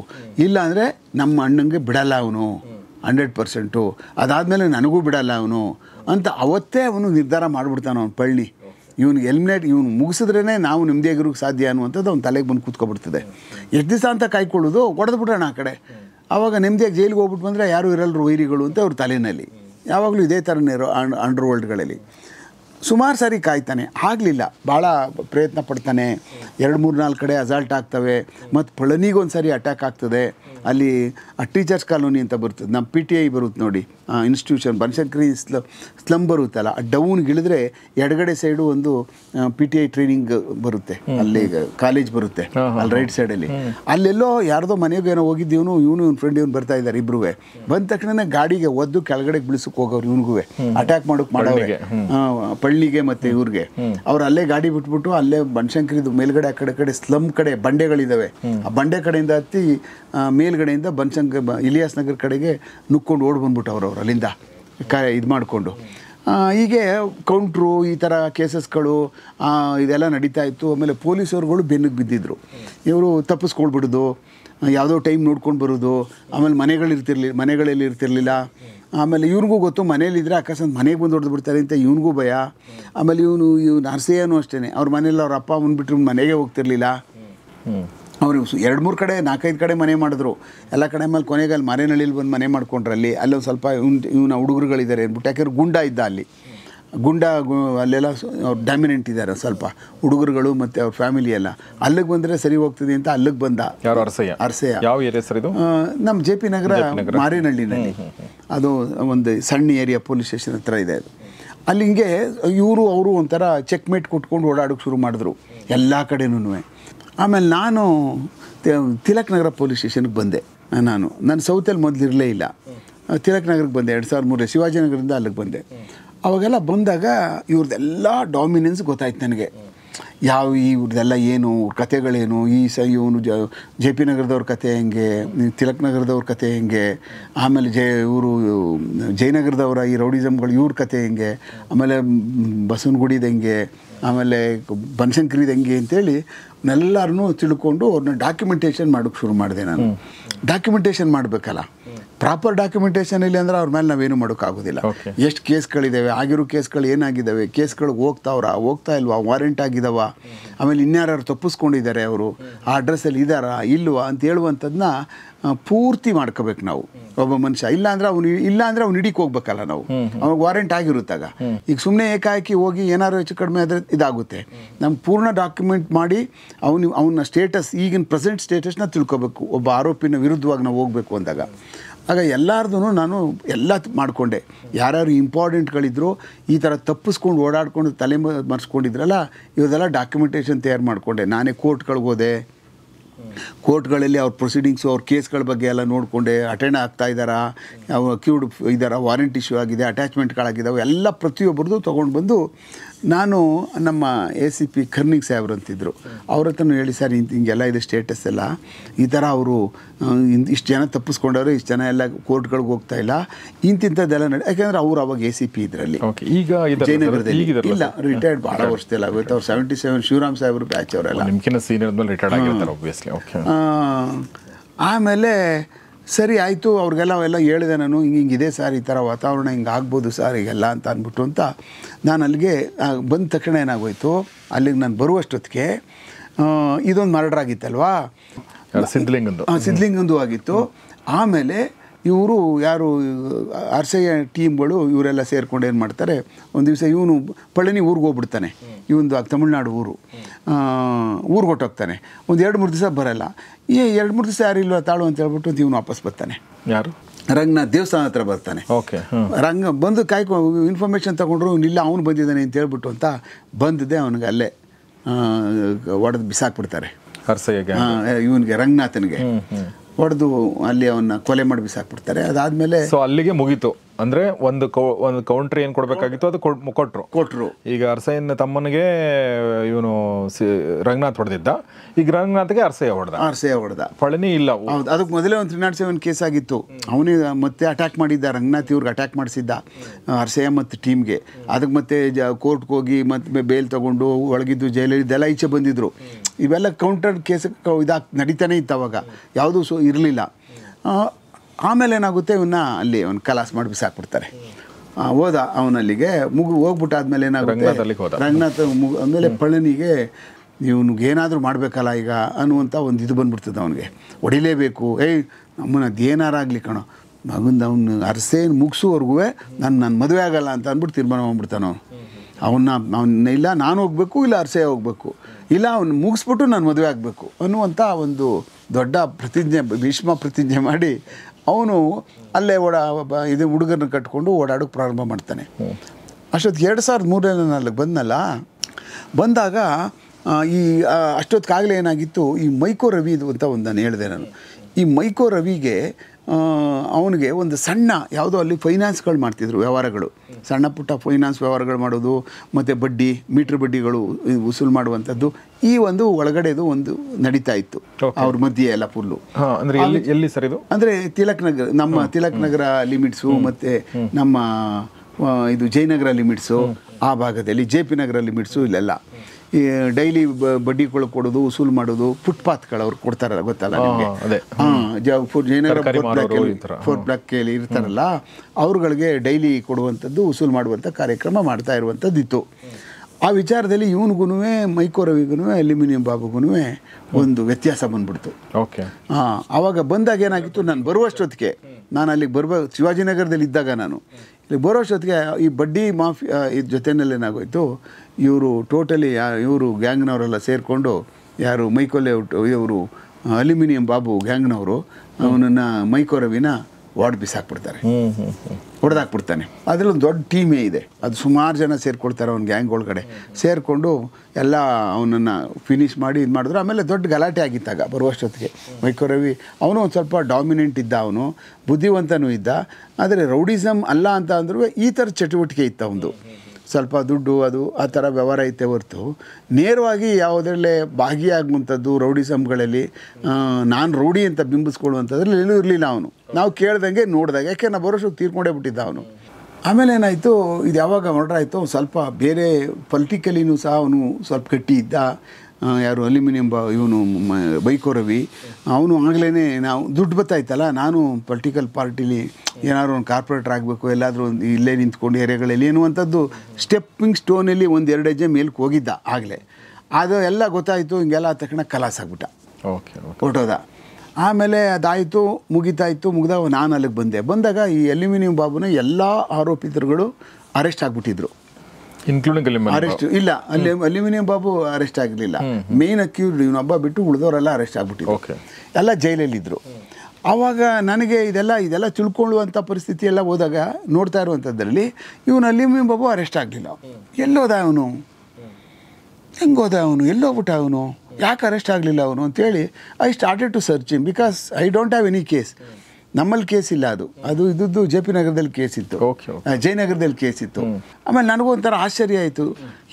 ಅಂದರೆ ನಮ್ಮ ಅಣ್ಣಂಗೆ ಬಿಡಲ್ಲ ಅವನು ಹಂಡ್ರೆಡ್ ಪರ್ಸೆಂಟು ಅದಾದಮೇಲೆ ನನಗೂ ಬಿಡಲ್ಲ ಅವನು ಅಂತ ಅವತ್ತೇ ಅವನು ನಿರ್ಧಾರ ಮಾಡ್ಬಿಡ್ತಾನ ಅವನು ಪಳ್ಳಿ ಇವನು ಎಲಿಮಿನೇಟ್ ಇವನು ಮುಗಿಸಿದ್ರೇ ನಾವು ನೆಮ್ಮದಿಯಾಗಿರೋಕ್ಕೆ ಸಾಧ್ಯ ಅನ್ನುವಂಥದ್ದು ಅವ್ನು ತಲೆಗೆ ಬಂದು ಕೂತ್ಕೊಬಿಡ್ತದೆ ಎಷ್ಟು ದಿವಸ ಅಂತ ಕಾಯ್ಕೊಳ್ಳೋದು ಬಿಡೋಣ ಆ ಕಡೆ ಆವಾಗ ನೆಮ್ಮದಿಯಾಗಿ ಜೈಲಿಗೆ ಹೋಗ್ಬಿಟ್ಟು ಬಂದರೆ ಯಾರೂ ಇರಲ್ಲರು ವೈರಿಗಳು ಅಂತ ಅವ್ರ ತಲೆಯಲ್ಲಿ ಯಾವಾಗಲೂ ಇದೇ ಥರನೇ ಇರೋ ಅಂಡರ್ ವರ್ಲ್ಡ್ಗಳಲ್ಲಿ ಸುಮಾರು ಸಾರಿ ಕಾಯ್ತಾನೆ ಆಗಲಿಲ್ಲ ಭಾಳ ಪ್ರಯತ್ನ ಪಡ್ತಾನೆ ಎರಡು ಮೂರು ನಾಲ್ಕು ಕಡೆ ಅಸಾಲ್ಟ್ ಆಗ್ತವೆ ಮತ್ತು ಪಳನಿಗೊಂದು ಸಾರಿ ಅಟ್ಯಾಕ್ ಆಗ್ತದೆ ಅಲ್ಲಿ ಟೀಚರ್ಸ್ ಕಾಲೋನಿ ಅಂತ ಬರುತ್ತೆ ನಮ್ಮ ಪಿ ಟಿ ಐ ಬರುತ್ತೆ ನೋಡಿ ಇನ್ಸ್ಟಿಟ್ಯೂಷನ್ ಬನಶಂಕರಿ ಸ್ಲ ಸ್ಲಮ್ ಬರುತ್ತಲ್ಲ ಗಿಳಿದ್ರೆ ಎಡಗಡೆ ಸೈಡು ಒಂದು ಪಿ ಟಿ ಐ ಟ್ರೈನಿಂಗ್ ಬರುತ್ತೆ ಅಲ್ಲಿ ಕಾಲೇಜ್ ಬರುತ್ತೆ ಅಲ್ಲಿ ರೈಟ್ ಸೈಡಲ್ಲಿ ಅಲ್ಲೆಲ್ಲೋ ಯಾರ್ದೋ ಮನೆಗೆ ಏನೋ ಹೋಗಿದ್ದೀವನು ಇವನು ಇವ್ನ ಫ್ರೆಂಡ್ ಇವ್ನು ಬರ್ತಾ ಇದ್ದಾರೆ ಇಬ್ರು ಬಂದ ತಕ್ಷಣ ಗಾಡಿಗೆ ಒದ್ದು ಕೆಳಗಡೆ ಬಿಳಿಸಕ್ಕೆ ಹೋಗೋರು ಇವನಿಗೂ ಅಟ್ಯಾಕ್ ಮಾಡೋಕೆ ಮಾಡೋರಿಗೆ ಪಳ್ಳಿಗೆ ಮತ್ತೆ ಇವ್ರಿಗೆ ಅವ್ರು ಅಲ್ಲೇ ಗಾಡಿ ಬಿಟ್ಬಿಟ್ಟು ಅಲ್ಲೇ ಬನಶಂಕರಿದು ಮೇಲ್ಗಡೆ ಆ ಕಡೆ ಕಡೆ ಸ್ಲಮ್ ಕಡೆ ಬಂಡೆಗಳಿದಾವೆ ಆ ಬಂಡೆ ಕಡೆಯಿಂದ ಹತ್ತಿ ಮೇಲ್ಗಡೆಯಿಂದ ಬನ್ಸಂಗ ಇಲಿಯಾಸ್ ನಗರ ಕಡೆಗೆ ನುಕ್ಕೊಂಡು ಓಡ್ ಬಂದ್ಬಿಟ್ಟವ್ರು ಅವ್ರು ಅಲ್ಲಿಂದ ಕ ಇದು ಮಾಡಿಕೊಂಡು ಹೀಗೆ ಕೌಂಟ್ರು ಈ ಥರ ಕೇಸಸ್ಗಳು ಇದೆಲ್ಲ ನಡೀತಾ ಇತ್ತು ಆಮೇಲೆ ಪೊಲೀಸವ್ರುಗಳು ಬೆನ್ನಿಗೆ ಬಿದ್ದಿದ್ರು ಇವರು ತಪ್ಪಿಸ್ಕೊಳ್ಬಿಡೋದು ಯಾವುದೋ ಟೈಮ್ ನೋಡ್ಕೊಂಡು ಬರೋದು ಆಮೇಲೆ ಮನೆಗಳು ಮನೆಗಳಲ್ಲಿ ಇರ್ತಿರ್ಲಿಲ್ಲ ಆಮೇಲೆ ಇವ್ರಿಗೂ ಗೊತ್ತು ಮನೇಲಿದ್ದರೆ ಅಕಸ್ಮಾತ್ ಮನೆಗೆ ಬಂದು ಹೊಡೆದು ಬಿಡ್ತಾರೆ ಅಂತ ಇವನಿಗೂ ಭಯ ಆಮೇಲೆ ಇವನು ಇವ್ ನರ್ಸಯ್ಯನೂ ಅಷ್ಟೇ ಅವ್ರ ಮನೇಲಿ ಅವ್ರ ಅಪ್ಪ ಬಂದುಬಿಟ್ಟು ಮನೆಗೆ ಹೋಗ್ತಿರ್ಲಿಲ್ಲ ಅವರು ಎರಡು ಮೂರು ಕಡೆ ನಾಲ್ಕೈದು ಕಡೆ ಮನೆ ಮಾಡಿದ್ರು ಎಲ್ಲ ಕಡೆ ಮೇಲೆ ಕೊನೆಗೆ ಅಲ್ಲಿ ಮನೆನಳ್ಳಿಲಿ ಬಂದು ಮನೆ ಮಾಡ್ಕೊಂಡ್ರಲ್ಲಿ ಅಲ್ಲೊಂದು ಸ್ವಲ್ಪ ಇವ್ನ ಇವನ ಹುಡುಗರುಗಳಿದ್ದಾರೆ ಅಂದ್ಬಿಟ್ಟು ಯಾಕಂದ್ರೆ ಗುಂಡ ಇದ್ದ ಅಲ್ಲಿ ಗುಂಡ ಅಲ್ಲೆಲ್ಲ ಅವ್ರು ಡಾಮಿನೆಂಟ್ ಇದ್ದಾರೆ ಸ್ವಲ್ಪ ಹುಡುಗರುಗಳು ಮತ್ತು ಅವ್ರ ಫ್ಯಾಮಿಲಿ ಎಲ್ಲ ಅಲ್ಲಿಗೆ ಬಂದರೆ ಸರಿ ಹೋಗ್ತದೆ ಅಂತ ಅಲ್ಲಿಗೆ ಬಂದ ಅರಸಯ್ಯ ಅರಸಯ್ಯ ಯಾವ ಏರಿಯಾ ಇದು ನಮ್ಮ ಜೆ ಪಿ ನಗರ ಮಾರೇನಳ್ಳಿನಲ್ಲಿ ಅದು ಒಂದು ಸಣ್ಣ ಏರಿಯಾ ಪೊಲೀಸ್ ಸ್ಟೇಷನ್ ಹತ್ರ ಇದೆ ಅದು ಅಲ್ಲಿ ಹಿಂಗೆ ಇವರು ಅವರು ಒಂಥರ ಚೆಕ್ಮೇಟ್ ಕುಟ್ಕೊಂಡು ಓಡಾಡೋಕ್ಕೆ ಶುರು ಮಾಡಿದ್ರು ಎಲ್ಲ ಕಡೆನೂ ಆಮೇಲೆ ನಾನು ತಿಲಕ್ ನಗರ ಪೊಲೀಸ್ ಸ್ಟೇಷನ್ಗೆ ಬಂದೆ ನಾನು ನಾನು ಸೌತಲ್ಲಿ ಮೊದಲು ಇರಲೇ ಇಲ್ಲ ತಿಲಕ್ ನಗರಕ್ಕೆ ಬಂದೆ ಎರಡು ಸಾವಿರದ ಮೂರೇ ಶಿವಾಜಿನಗರದಿಂದ ಅಲ್ಲಿಗೆ ಬಂದೆ ಅವಾಗೆಲ್ಲ ಬಂದಾಗ ಇವ್ರದ್ದೆಲ್ಲ ಡಾಮಿನೆನ್ಸ್ ಗೊತ್ತಾಯ್ತು ನನಗೆ ಯಾವ ಇವ್ರದ್ದೆಲ್ಲ ಏನು ಕಥೆಗಳೇನು ಈ ಸ ಇವನು ಜ ಜೆ ಪಿ ನಗರದವ್ರ ಕತೆ ಹೆಂಗೆ ತಿಲಕ್ ನಗರದವ್ರ ಕತೆ ಹೆಂಗೆ ಆಮೇಲೆ ಜಯ ಇವರು ಜಯನಗರದವರ ಈ ರೌಡಿಸಮ್ಗಳು ಇವ್ರ ಕತೆ ಹೆಂಗೆ ಆಮೇಲೆ ಬಸವನಗುಡಿದ ಹೆಂಗೆ ಆಮೇಲೆ ಬನಶಂಕರಿದ ಹೆಂಗೆ ಅಂತೇಳಿ ಎಲ್ಲರನ್ನೂ ತಿಳ್ಕೊಂಡು ಅವ್ರನ್ನ ಡಾಕ್ಯುಮೆಂಟೇಷನ್ ಮಾಡೋಕ್ಕೆ ಶುರು ಮಾಡಿದೆ ನಾನು ಡಾಕ್ಯುಮೆಂಟೇಷನ್ ಮಾಡಬೇಕಲ್ಲ ಪ್ರಾಪರ್ ಡಾಕ್ಯುಮೆಂಟೇಷನ್ ಇಲ್ಲ ಅಂದ್ರೆ ಅವ್ರ ಮೇಲೆ ನಾವೇನು ಮಾಡೋಕ್ಕಾಗೋದಿಲ್ಲ ಎಷ್ಟು ಕೇಸ್ಗಳಿದ್ದಾವೆ ಆಗಿರೋ ಕೇಸ್ಗಳು ಏನಾಗಿದ್ದಾವೆ ಕೇಸ್ಗಳು ಹೋಗ್ತಾವ್ರ ಹೋಗ್ತಾ ಇಲ್ವಾ ವಾರೆಂಟ್ ಆಗಿದಾವ ಆಮೇಲೆ ಇನ್ಯಾರು ತಪ್ಪಿಸ್ಕೊಂಡಿದ್ದಾರೆ ಅವರು ಆ ಅಡ್ರೆಸ್ಸಲ್ಲಿ ಇದ್ದಾರಾ ಇಲ್ವಾ ಅಂತ ಹೇಳುವಂಥದ್ದನ್ನ ಪೂರ್ತಿ ಮಾಡ್ಕೋಬೇಕು ನಾವು ಒಬ್ಬ ಮನುಷ್ಯ ಇಲ್ಲ ಅಂದ್ರೆ ಅವನು ಇಲ್ಲ ಅಂದ್ರೆ ಅವ್ನು ಹಿಡಿಕ್ ಹೋಗ್ಬೇಕಲ್ಲ ನಾವು ಅವಾಗ ವಾರೆಂಟ್ ಆಗಿರುತ್ತಾಗ ಈಗ ಸುಮ್ಮನೆ ಏಕಾಏಕಿ ಹೋಗಿ ಏನಾದ್ರು ಹೆಚ್ಚು ಕಡಿಮೆ ಆದರೆ ಇದಾಗುತ್ತೆ ನಮ್ಮ ಪೂರ್ಣ ಡಾಕ್ಯುಮೆಂಟ್ ಮಾಡಿ ಅವನು ಅವನ ಸ್ಟೇಟಸ್ ಈಗಿನ ಪ್ರೆಸೆಂಟ್ ಸ್ಟೇಟಸ್ನ ತಿಳ್ಕೊಬೇಕು ಒಬ್ಬ ಆರೋಪಿನ ವಿರುದ್ಧವಾಗಿ ನಾವು ಹೋಗ್ಬೇಕು ಅಂದಾಗ ಆಗ ಎಲ್ಲರದೂ ನಾನು ಎಲ್ಲ ಮಾಡಿಕೊಂಡೆ ಯಾರ್ಯಾರು ಇಂಪಾರ್ಟೆಂಟ್ಗಳಿದ್ರು ಈ ಥರ ತಪ್ಪಿಸ್ಕೊಂಡು ಓಡಾಡ್ಕೊಂಡು ತಲೆ ಮರೆಸ್ಕೊಂಡಿದ್ರಲ್ಲ ಇವರೆಲ್ಲ ಡಾಕ್ಯುಮೆಂಟೇಷನ್ ತಯಾರು ಮಾಡಿಕೊಂಡೆ ನಾನೇ ಕೋರ್ಟ್ಗಳಿಗೆ ಹೋದೆ ಕೋರ್ಟ್ಗಳಲ್ಲಿ ಅವ್ರ ಪ್ರೊಸೀಡಿಂಗ್ಸು ಅವ್ರ ಕೇಸ್ಗಳ ಬಗ್ಗೆ ಎಲ್ಲ ನೋಡಿಕೊಂಡೆ ಅಟೆಂಡ್ ಆಗ್ತಾ ಇದ್ದಾರಾ ಕ್ಯೂಡ್ ಇದ್ದಾರಾ ವಾರೆಂಟ್ ಇಶ್ಯೂ ಆಗಿದೆ ಅಟ್ಯಾಚ್ಮೆಂಟ್ಗಳಾಗಿದ್ದಾವೆ ಎಲ್ಲ ಪ್ರತಿಯೊಬ್ಬರದ್ದು ತೊಗೊಂಡು ಬಂದು ನಾನು ನಮ್ಮ ಎ ಸಿ ಪಿ ಕರ್ನಿಂಗ್ ಸಾಹೇಬ್ರು ಅಂತಿದ್ದರು ಅವ್ರ ಹತ್ರನೂ ಹೇಳಿ ಸರ್ ಇಂಥ ಹಿಂಗೆಲ್ಲ ಇದೆ ಸ್ಟೇಟಸ್ ಎಲ್ಲ ಈ ಥರ ಅವರು ಇಷ್ಟು ಜನ ತಪ್ಪಿಸ್ಕೊಂಡವರು ಇಷ್ಟು ಜನ ಎಲ್ಲ ಕೋರ್ಟ್ಗಳಿಗೆ ಹೋಗ್ತಾ ಇಲ್ಲ ಇಂತಿಂಥದ್ದೆಲ್ಲ ನಡೆ ಯಾಕೆಂದ್ರೆ ಅವರು ಅವಾಗ ಎ ಸಿ ಪಿ ಇದರಲ್ಲಿ ಈಗ ಜಯನಗರದಲ್ಲಿ ಇಲ್ಲ ರಿಟೈರ್ಡ್ ಭಾಳ ವರ್ಷದಲ್ಲಿ ಆಗುತ್ತೆ ಅವ್ರು ಸೆವೆಂಟಿ ಸೆವೆನ್ ಶಿವರಾಮ್ ಸಾಹೇಬ್ರು ಬ್ಯಾಚ್ ಅವರೆಲ್ಲ ಸೀನಿಯರ್ ಆಮೇಲೆ ಸರಿ ಆಯಿತು ಅವ್ರಿಗೆಲ್ಲ ಅವೆಲ್ಲ ಹೇಳಿದೆ ನಾನು ಹಿಂಗೆ ಇದೆ ಸರ್ ಈ ಥರ ವಾತಾವರಣ ಹಿಂಗೆ ಆಗ್ಬೋದು ಸರ್ ಹೀಗೆಲ್ಲ ಅಂತ ಅಂದ್ಬಿಟ್ಟು ಅಂತ ನಾನು ಅಲ್ಲಿಗೆ ಬಂದ ತಕ್ಷಣ ಏನಾಗೋಯ್ತು ಅಲ್ಲಿಗೆ ನಾನು ಬರುವಷ್ಟೊತ್ತಿಗೆ ಇದೊಂದು ಮರ್ಡರ್ ಆಗಿತ್ತಲ್ವಾ ಸಿದ್ಧಲಿಂಗಂದು ಸಿದ್ಧಲಿಂಗಂದು ಆಗಿತ್ತು ಆಮೇಲೆ ಇವರು ಯಾರು ಆರ್ ಸಿ ಟೀಮ್ಗಳು ಇವರೆಲ್ಲ ಸೇರಿಕೊಂಡು ಏನು ಮಾಡ್ತಾರೆ ಒಂದು ದಿವಸ ಇವನು ಪಳನಿ ಊರಿಗೆ ಹೋಗ್ಬಿಡ್ತಾನೆ ಇವನು ತಮಿಳ್ನಾಡು ಊರು ಊರಿಗೆ ಕೊಟ್ಟೋಗ್ತಾನೆ ಒಂದು ಎರಡು ಮೂರು ದಿವಸ ಬರಲ್ಲ ಈ ಎರಡು ಮೂರು ದಿವಸ ಯಾರು ಇಲ್ವಾ ತಾಳು ಅಂತ ಹೇಳ್ಬಿಟ್ಟು ಇವನು ವಾಪಸ್ ಬರ್ತಾನೆ ಯಾರು ರಂಗನಾಥ್ ದೇವಸ್ಥಾನ ಹತ್ರ ಬರ್ತಾನೆ ಓಕೆ ರಂಗ ಬಂದು ಕಾಯ್ಕೊ ಇನ್ಫಾರ್ಮೇಶನ್ ತಗೊಂಡ್ರು ಇಲ್ಲ ಅವನು ಬಂದಿದ್ದಾನೆ ಅಂತ ಹೇಳ್ಬಿಟ್ಟು ಅಂತ ಬಂದಿದೆ ಅವನಿಗೆ ಅಲ್ಲೇ ಒಡೆದು ಬಿಸಾಕ್ಬಿಡ್ತಾರೆ ಇವನಿಗೆ ರಂಗನಾಥನಿಗೆ ಹೊಡೆದು ಅಲ್ಲಿ ಅವನ್ನ ಕೊಲೆ ಮಾಡಿ ಬಿಸಾಕ್ಬಿಡ್ತಾರೆ ಅದಾದ್ಮೇಲೆ ಸೊ ಅಲ್ಲಿಗೆ ಮುಗೀತು ಅಂದ್ರೆ ಒಂದು ಒಂದು ಕೌಂಟರ್ ಏನ್ ಕೊಡ್ಬೇಕಾಗಿತ್ತು ಅದು ಕೊಟ್ರು ಕೊಟ್ರು ಈಗ ಅರ್ಸಯ್ಯನ ತಮ್ಮನಿಗೆ ಇವನು ರಂಗನಾಥ್ ಹೊಡೆದಿದ್ದ ಈಗ ರಂಗನಾಥ್ಗೆ ಅರ್ಸಯ್ಯ ಹೊಡೆದ ಅರ್ಸಯ್ಯ ಹೊಡೆದ ಪಳನಿ ಇಲ್ಲ ಹೌದು ಅದಕ್ಕೆ ಮೊದಲೇ ಒಂದು ತ್ರೀ ನಾಟ್ ಸೆವೆನ್ ಕೇಸ್ ಆಗಿತ್ತು ಅವನೇ ಮತ್ತೆ ಅಟ್ಯಾಕ್ ಮಾಡಿದ್ದ ರಂಗನಾಥ್ ಇವ್ರಿಗೆ ಅಟ್ಯಾಕ್ ಮಾಡಿಸಿದ್ದ ಅರ್ಸಯ್ಯ ಮತ್ತು ಟೀಮ್ಗೆ ಅದಕ್ಕೆ ಮತ್ತೆ ಕೋರ್ಟ್ಗೆ ಹೋಗಿ ಮತ್ತೆ ಬೇಲ್ ತಗೊಂಡು ಒಳಗಿದ್ದು ಜೈಲಲ್ಲಿ ಇದೆಲ್ಲ ಈಚೆ ಬಂದಿದ್ರು ಇವೆಲ್ಲ ಕೌಂಟರ್ ಕೇಸ್ ಇದಾಗ ನಡೀತಾನೆ ಇತ್ತು ಅವಾಗ ಯಾವುದೂ ಸೊ ಇರಲಿಲ್ಲ ಆಮೇಲೆ ಏನಾಗುತ್ತೆ ಇವನ್ನ ಅಲ್ಲಿ ಅವ್ನು ಕಲಾಸ್ ಮಾಡಿ ಬಿಸಾಕ್ಬಿಡ್ತಾರೆ ಹೋದ ಅವನಲ್ಲಿಗೆ ಮುಗು ಆದಮೇಲೆ ಏನಾಗುತ್ತೆ ರಂಗನಾಥ ಮುಗು ಆಮೇಲೆ ಪಳನಿಗೆ ಇವನಿಗೆ ಏನಾದರೂ ಮಾಡಬೇಕಲ್ಲ ಈಗ ಅನ್ನುವಂಥ ಒಂದು ಇದು ಬಂದ್ಬಿಡ್ತದೆ ಅವನಿಗೆ ಹೊಡಿಲೇಬೇಕು ಏಯ್ ನಮ್ಮನ್ನ ಆಗಲಿ ಕಣೋ ಮಗಂದು ಅವನು ಅರಸೇನು ಮುಗಿಸೋವರೆಗೂ ನಾನು ನನ್ನ ಮದುವೆ ಆಗಲ್ಲ ಅಂತ ಅಂದ್ಬಿಟ್ಟು ತೀರ್ಮಾನ ಹೋಗ್ಬಿಡ್ತಾನ ಅವನು ಅವನ್ನ ಅವನ್ನ ಇಲ್ಲ ನಾನು ಹೋಗಬೇಕು ಇಲ್ಲ ಅರಸೆ ಹೋಗಬೇಕು ಇಲ್ಲ ಅವನು ಮುಗಿಸ್ಬಿಟ್ಟು ನಾನು ಮದುವೆ ಆಗಬೇಕು ಅನ್ನುವಂಥ ಒಂದು ದೊಡ್ಡ ಪ್ರತಿಜ್ಞೆ ಭೀಷ್ಮ ಪ್ರತಿಜ್ಞೆ ಮಾಡಿ ಅವನು ಅಲ್ಲೇ ಓಡಾ ಇದು ಹುಡುಗರನ್ನ ಕಟ್ಕೊಂಡು ಓಡಾಡೋಕೆ ಪ್ರಾರಂಭ ಮಾಡ್ತಾನೆ ಅಷ್ಟೊತ್ತು ಎರಡು ಸಾವಿರದ ಮೂರನೇ ನಾಲ್ಕು ಬಂದನಲ್ಲ ಬಂದಾಗ ಈ ಅಷ್ಟೊತ್ತಿಗಾಗಲೇ ಏನಾಗಿತ್ತು ಈ ಮೈಕೋ ರವಿ ಇದು ಅಂತ ಒಂದು ನಾನು ಹೇಳಿದೆ ನಾನು ಈ ಮೈಕೋ ರವಿಗೆ ಅವನಿಗೆ ಒಂದು ಸಣ್ಣ ಯಾವುದೋ ಅಲ್ಲಿ ಫೈನಾನ್ಸ್ಗಳು ಮಾಡ್ತಿದ್ರು ವ್ಯವಹಾರಗಳು ಸಣ್ಣ ಪುಟ್ಟ ಫೈನಾನ್ಸ್ ವ್ಯವಹಾರಗಳು ಮಾಡೋದು ಮತ್ತು ಬಡ್ಡಿ ಮೀಟ್ರ್ ಬಡ್ಡಿಗಳು ವಸೂಲು ಮಾಡುವಂಥದ್ದು ಈ ಒಂದು ಒಳಗಡೆದು ಒಂದು ನಡೀತಾ ಇತ್ತು ಅವ್ರ ಮಧ್ಯೆ ಎಲ್ಲ ಫುಲ್ಲು ಎಲ್ಲಿ ಸರ್ ಇದು ಅಂದರೆ ತಿಲಕ್ ನಗರ ನಮ್ಮ ತಿಲಕ್ ನಗರ ಲಿಮಿಟ್ಸು ಮತ್ತು ನಮ್ಮ ಇದು ಜಯನಗರ ಲಿಮಿಟ್ಸು ಆ ಭಾಗದಲ್ಲಿ ಜೆ ಪಿ ನಗರ ಲಿಮಿಟ್ಸು ಇಲ್ಲೆಲ್ಲ ಡೈಲಿ ಬಡ್ಡಿ ಕೊಡೋದು ಉಸೂಲ್ ಮಾಡೋದು ಫುಟ್ಪಾತ್ಗಳು ಅವ್ರು ಕೊಡ್ತಾರಲ್ಲ ಗೊತ್ತಲ್ಲ ಫೋರ್ ಬ್ಲಾಕಲ್ಲಿ ಇರ್ತಾರಲ್ಲ ಅವ್ರುಗಳಿಗೆ ಡೈಲಿ ಕೊಡುವಂಥದ್ದು ಉಸೂಲ್ ಮಾಡುವಂಥ ಕಾರ್ಯಕ್ರಮ ಮಾಡ್ತಾ ಇರುವಂಥದ್ದು ಇತ್ತು ಆ ವಿಚಾರದಲ್ಲಿ ಇವನಿಗೂ ಮೈಕೋ ಅಲ್ಯೂಮಿನಿಯಂ ಬಾಬುಗೂ ಒಂದು ವ್ಯತ್ಯಾಸ ಬಂದ್ಬಿಡ್ತು ಓಕೆ ಹಾಂ ಆವಾಗ ಬಂದಾಗ ಏನಾಗಿತ್ತು ನಾನು ಬರುವಷ್ಟೊತ್ತಿಗೆ ನಾನು ಅಲ್ಲಿಗೆ ಬರುವ ಶಿವಾಜಿನಗರದಲ್ಲಿ ಇದ್ದಾಗ ನಾನು ಇಲ್ಲಿ ಅಷ್ಟೊತ್ತಿಗೆ ಈ ಬಡ್ಡಿ ಮಾಫಿ ಇದ್ರ ಜೊತೆಯಲ್ಲಿ ಏನಾಗೋಯ್ತು ಇವರು ಟೋಟಲಿ ಇವರು ಗ್ಯಾಂಗ್ನವರೆಲ್ಲ ಸೇರಿಕೊಂಡು ಯಾರು ಮೈಕೋಲೆ ಇವರು ಅಲ್ಯೂಮಿನಿಯಂ ಬಾಬು ಗ್ಯಾಂಗ್ನವರು ಅವನನ್ನು ಮೈಕೋ ರವಿನ ವಾರ್ಡ್ ಬಿಸಾಕ್ಬಿಡ್ತಾರೆ ಹೊಡೆದಾಕ್ಬಿಡ್ತಾನೆ ಒಂದು ದೊಡ್ಡ ಟೀಮೇ ಇದೆ ಅದು ಸುಮಾರು ಜನ ಸೇರ್ಕೊಳ್ತಾರೆ ಅವ್ನ ಗ್ಯಾಂಗ್ ಒಳಗಡೆ ಸೇರಿಕೊಂಡು ಎಲ್ಲ ಅವನನ್ನು ಫಿನಿಶ್ ಮಾಡಿ ಇದು ಮಾಡಿದ್ರು ಆಮೇಲೆ ದೊಡ್ಡ ಗಲಾಟೆ ಆಗಿತ್ತಾಗ ಬರುವಷ್ಟೊತ್ತಿಗೆ ಮೈಕೋ ರವಿ ಅವನು ಒಂದು ಸ್ವಲ್ಪ ಡಾಮಿನೆಂಟ್ ಇದ್ದ ಅವನು ಬುದ್ಧಿವಂತನೂ ಇದ್ದ ಆದರೆ ರೌಡಿಸಮ್ ಅಲ್ಲ ಅಂತ ಅಂದ್ರೂ ಈ ಥರ ಚಟುವಟಿಕೆ ಇತ್ತು ಅವನು ಸ್ವಲ್ಪ ದುಡ್ಡು ಅದು ಆ ಥರ ವ್ಯವಹಾರ ಐತೆ ಹೊರತು ನೇರವಾಗಿ ಯಾವುದರಲ್ಲೇ ಭಾಗಿಯಾಗುವಂಥದ್ದು ರೌಡಿಸಮ್ಗಳಲ್ಲಿ ನಾನು ರೌಡಿ ಅಂತ ಬಿಂಬಿಸ್ಕೊಳ್ಳುವಂಥದ್ರಲ್ಲಿ ಎಲ್ಲೂ ಇರಲಿಲ್ಲ ಅವನು ನಾವು ಕೇಳ್ದಂಗೆ ನೋಡಿದಾಗ ಯಾಕೆ ನಾವು ಬರೋಷ್ಟು ತೀರ್ಕೊಂಡೇ ಬಿಟ್ಟಿದ್ದ ಅವನು ಆಮೇಲೆ ಏನಾಯಿತು ಇದು ಯಾವಾಗ ಮರ್ಡ್ರ್ ಆಯಿತು ಸ್ವಲ್ಪ ಬೇರೆ ಪೊಲಿಟಿಕಲಿನೂ ಸಹ ಅವನು ಸ್ವಲ್ಪ ಗಟ್ಟಿ ಇದ್ದ ಯಾರು ಅಲ್ಯೂಮಿನಿಯಂ ಬಾ ಇವನು ಬೈಕೋ ರವಿ ಅವನು ಆಗಲೇ ನಾವು ದುಡ್ಡು ಬತ್ತಾಯ್ತಲ್ಲ ನಾನು ಪೊಲಿಟಿಕಲ್ ಪಾರ್ಟಿಲಿ ಏನಾದ್ರು ಒಂದು ಕಾರ್ಪೊರೇಟರ್ ಆಗಬೇಕು ಎಲ್ಲಾದರೂ ಒಂದು ಇಲ್ಲೇ ನಿಂತ್ಕೊಂಡು ಏರಿಯಾಗಳಲ್ಲಿ ಎನ್ನುವಂಥದ್ದು ಸ್ಟೆಪ್ಪಿಂಗ್ ಸ್ಟೋನಲ್ಲಿ ಒಂದು ಎರಡು ಹೆಜ್ಜೆ ಮೇಲಕ್ಕೆ ಹೋಗಿದ್ದ ಆಗಲೇ ಅದು ಎಲ್ಲ ಗೊತ್ತಾಯಿತು ಹಿಂಗೆಲ್ಲ ಆ ತಕ್ಷಣ ಕಲಾಸಾಗ್ಬಿಟ್ಟ ಓಕೆ ಫೋಟೋದ ಆಮೇಲೆ ಅದಾಯಿತು ಮುಗಿತಾಯಿತು ಮುಗಿದಾಗ ನಾನು ಅಲ್ಲಿಗೆ ಬಂದೆ ಬಂದಾಗ ಈ ಅಲ್ಯೂಮಿನಿಯಂ ಬಾಬುನ ಎಲ್ಲ ಆರೋಪಿತರುಗಳು ಅರೆಸ್ಟ್ ಆಗಿಬಿಟ್ಟಿದ್ರು ಇನ್ಕ್ಲೂಡಿಂಗ್ ಅರೆಸ್ಟ್ ಇಲ್ಲ ಅಲ್ಲಿ ಅಲ್ಯೂಮಿನಿಯಂ ಬಾಬು ಅರೆಸ್ಟ್ ಆಗಲಿಲ್ಲ ಮೇನ್ ಅಕ್ಯೂಸ್ಡ್ ಹಬ್ಬ ಬಿಟ್ಟು ಉಳಿದವರೆಲ್ಲ ಅರೆಸ್ಟ್ ಆಗ್ಬಿಟ್ಟಿದ್ರು ಎಲ್ಲ ಜೈಲಲ್ಲಿದ್ದರು ಆವಾಗ ನನಗೆ ಇದೆಲ್ಲ ಇದೆಲ್ಲ ತಿಳ್ಕೊಳ್ಳುವಂಥ ಪರಿಸ್ಥಿತಿ ಎಲ್ಲ ಹೋದಾಗ ನೋಡ್ತಾ ಇರುವಂಥದ್ರಲ್ಲಿ ಇವನು ಅಲ್ಯೂಮಿನಿಯಂ ಬಾಬು ಅರೆಸ್ಟ್ ಆಗಲಿಲ್ಲ ಎಲ್ಲೋದ ಅವನು ಹೆಂಗೋದ ಅವನು ಎಲ್ಲೋಗ್ಬಿಟ್ಟ ಅವನು ಯಾಕೆ ಅರೆಸ್ಟ್ ಆಗಲಿಲ್ಲ ಅವನು ಅಂತೇಳಿ I started to search him because I don't have any case ನಮ್ಮಲ್ಲಿ ಕೇಸ್ ಇಲ್ಲ ಅದು ಅದು ಇದ್ದು ಜೆ ಪಿ ನಗರದಲ್ಲಿ ಕೇಸ್ ಇತ್ತು ಜಯನಗರದಲ್ಲಿ ಕೇಸ್ ಇತ್ತು ಆಮೇಲೆ ನನಗೂ ಒಂಥರ ಆಶ್ಚರ್ಯ ಆಯಿತು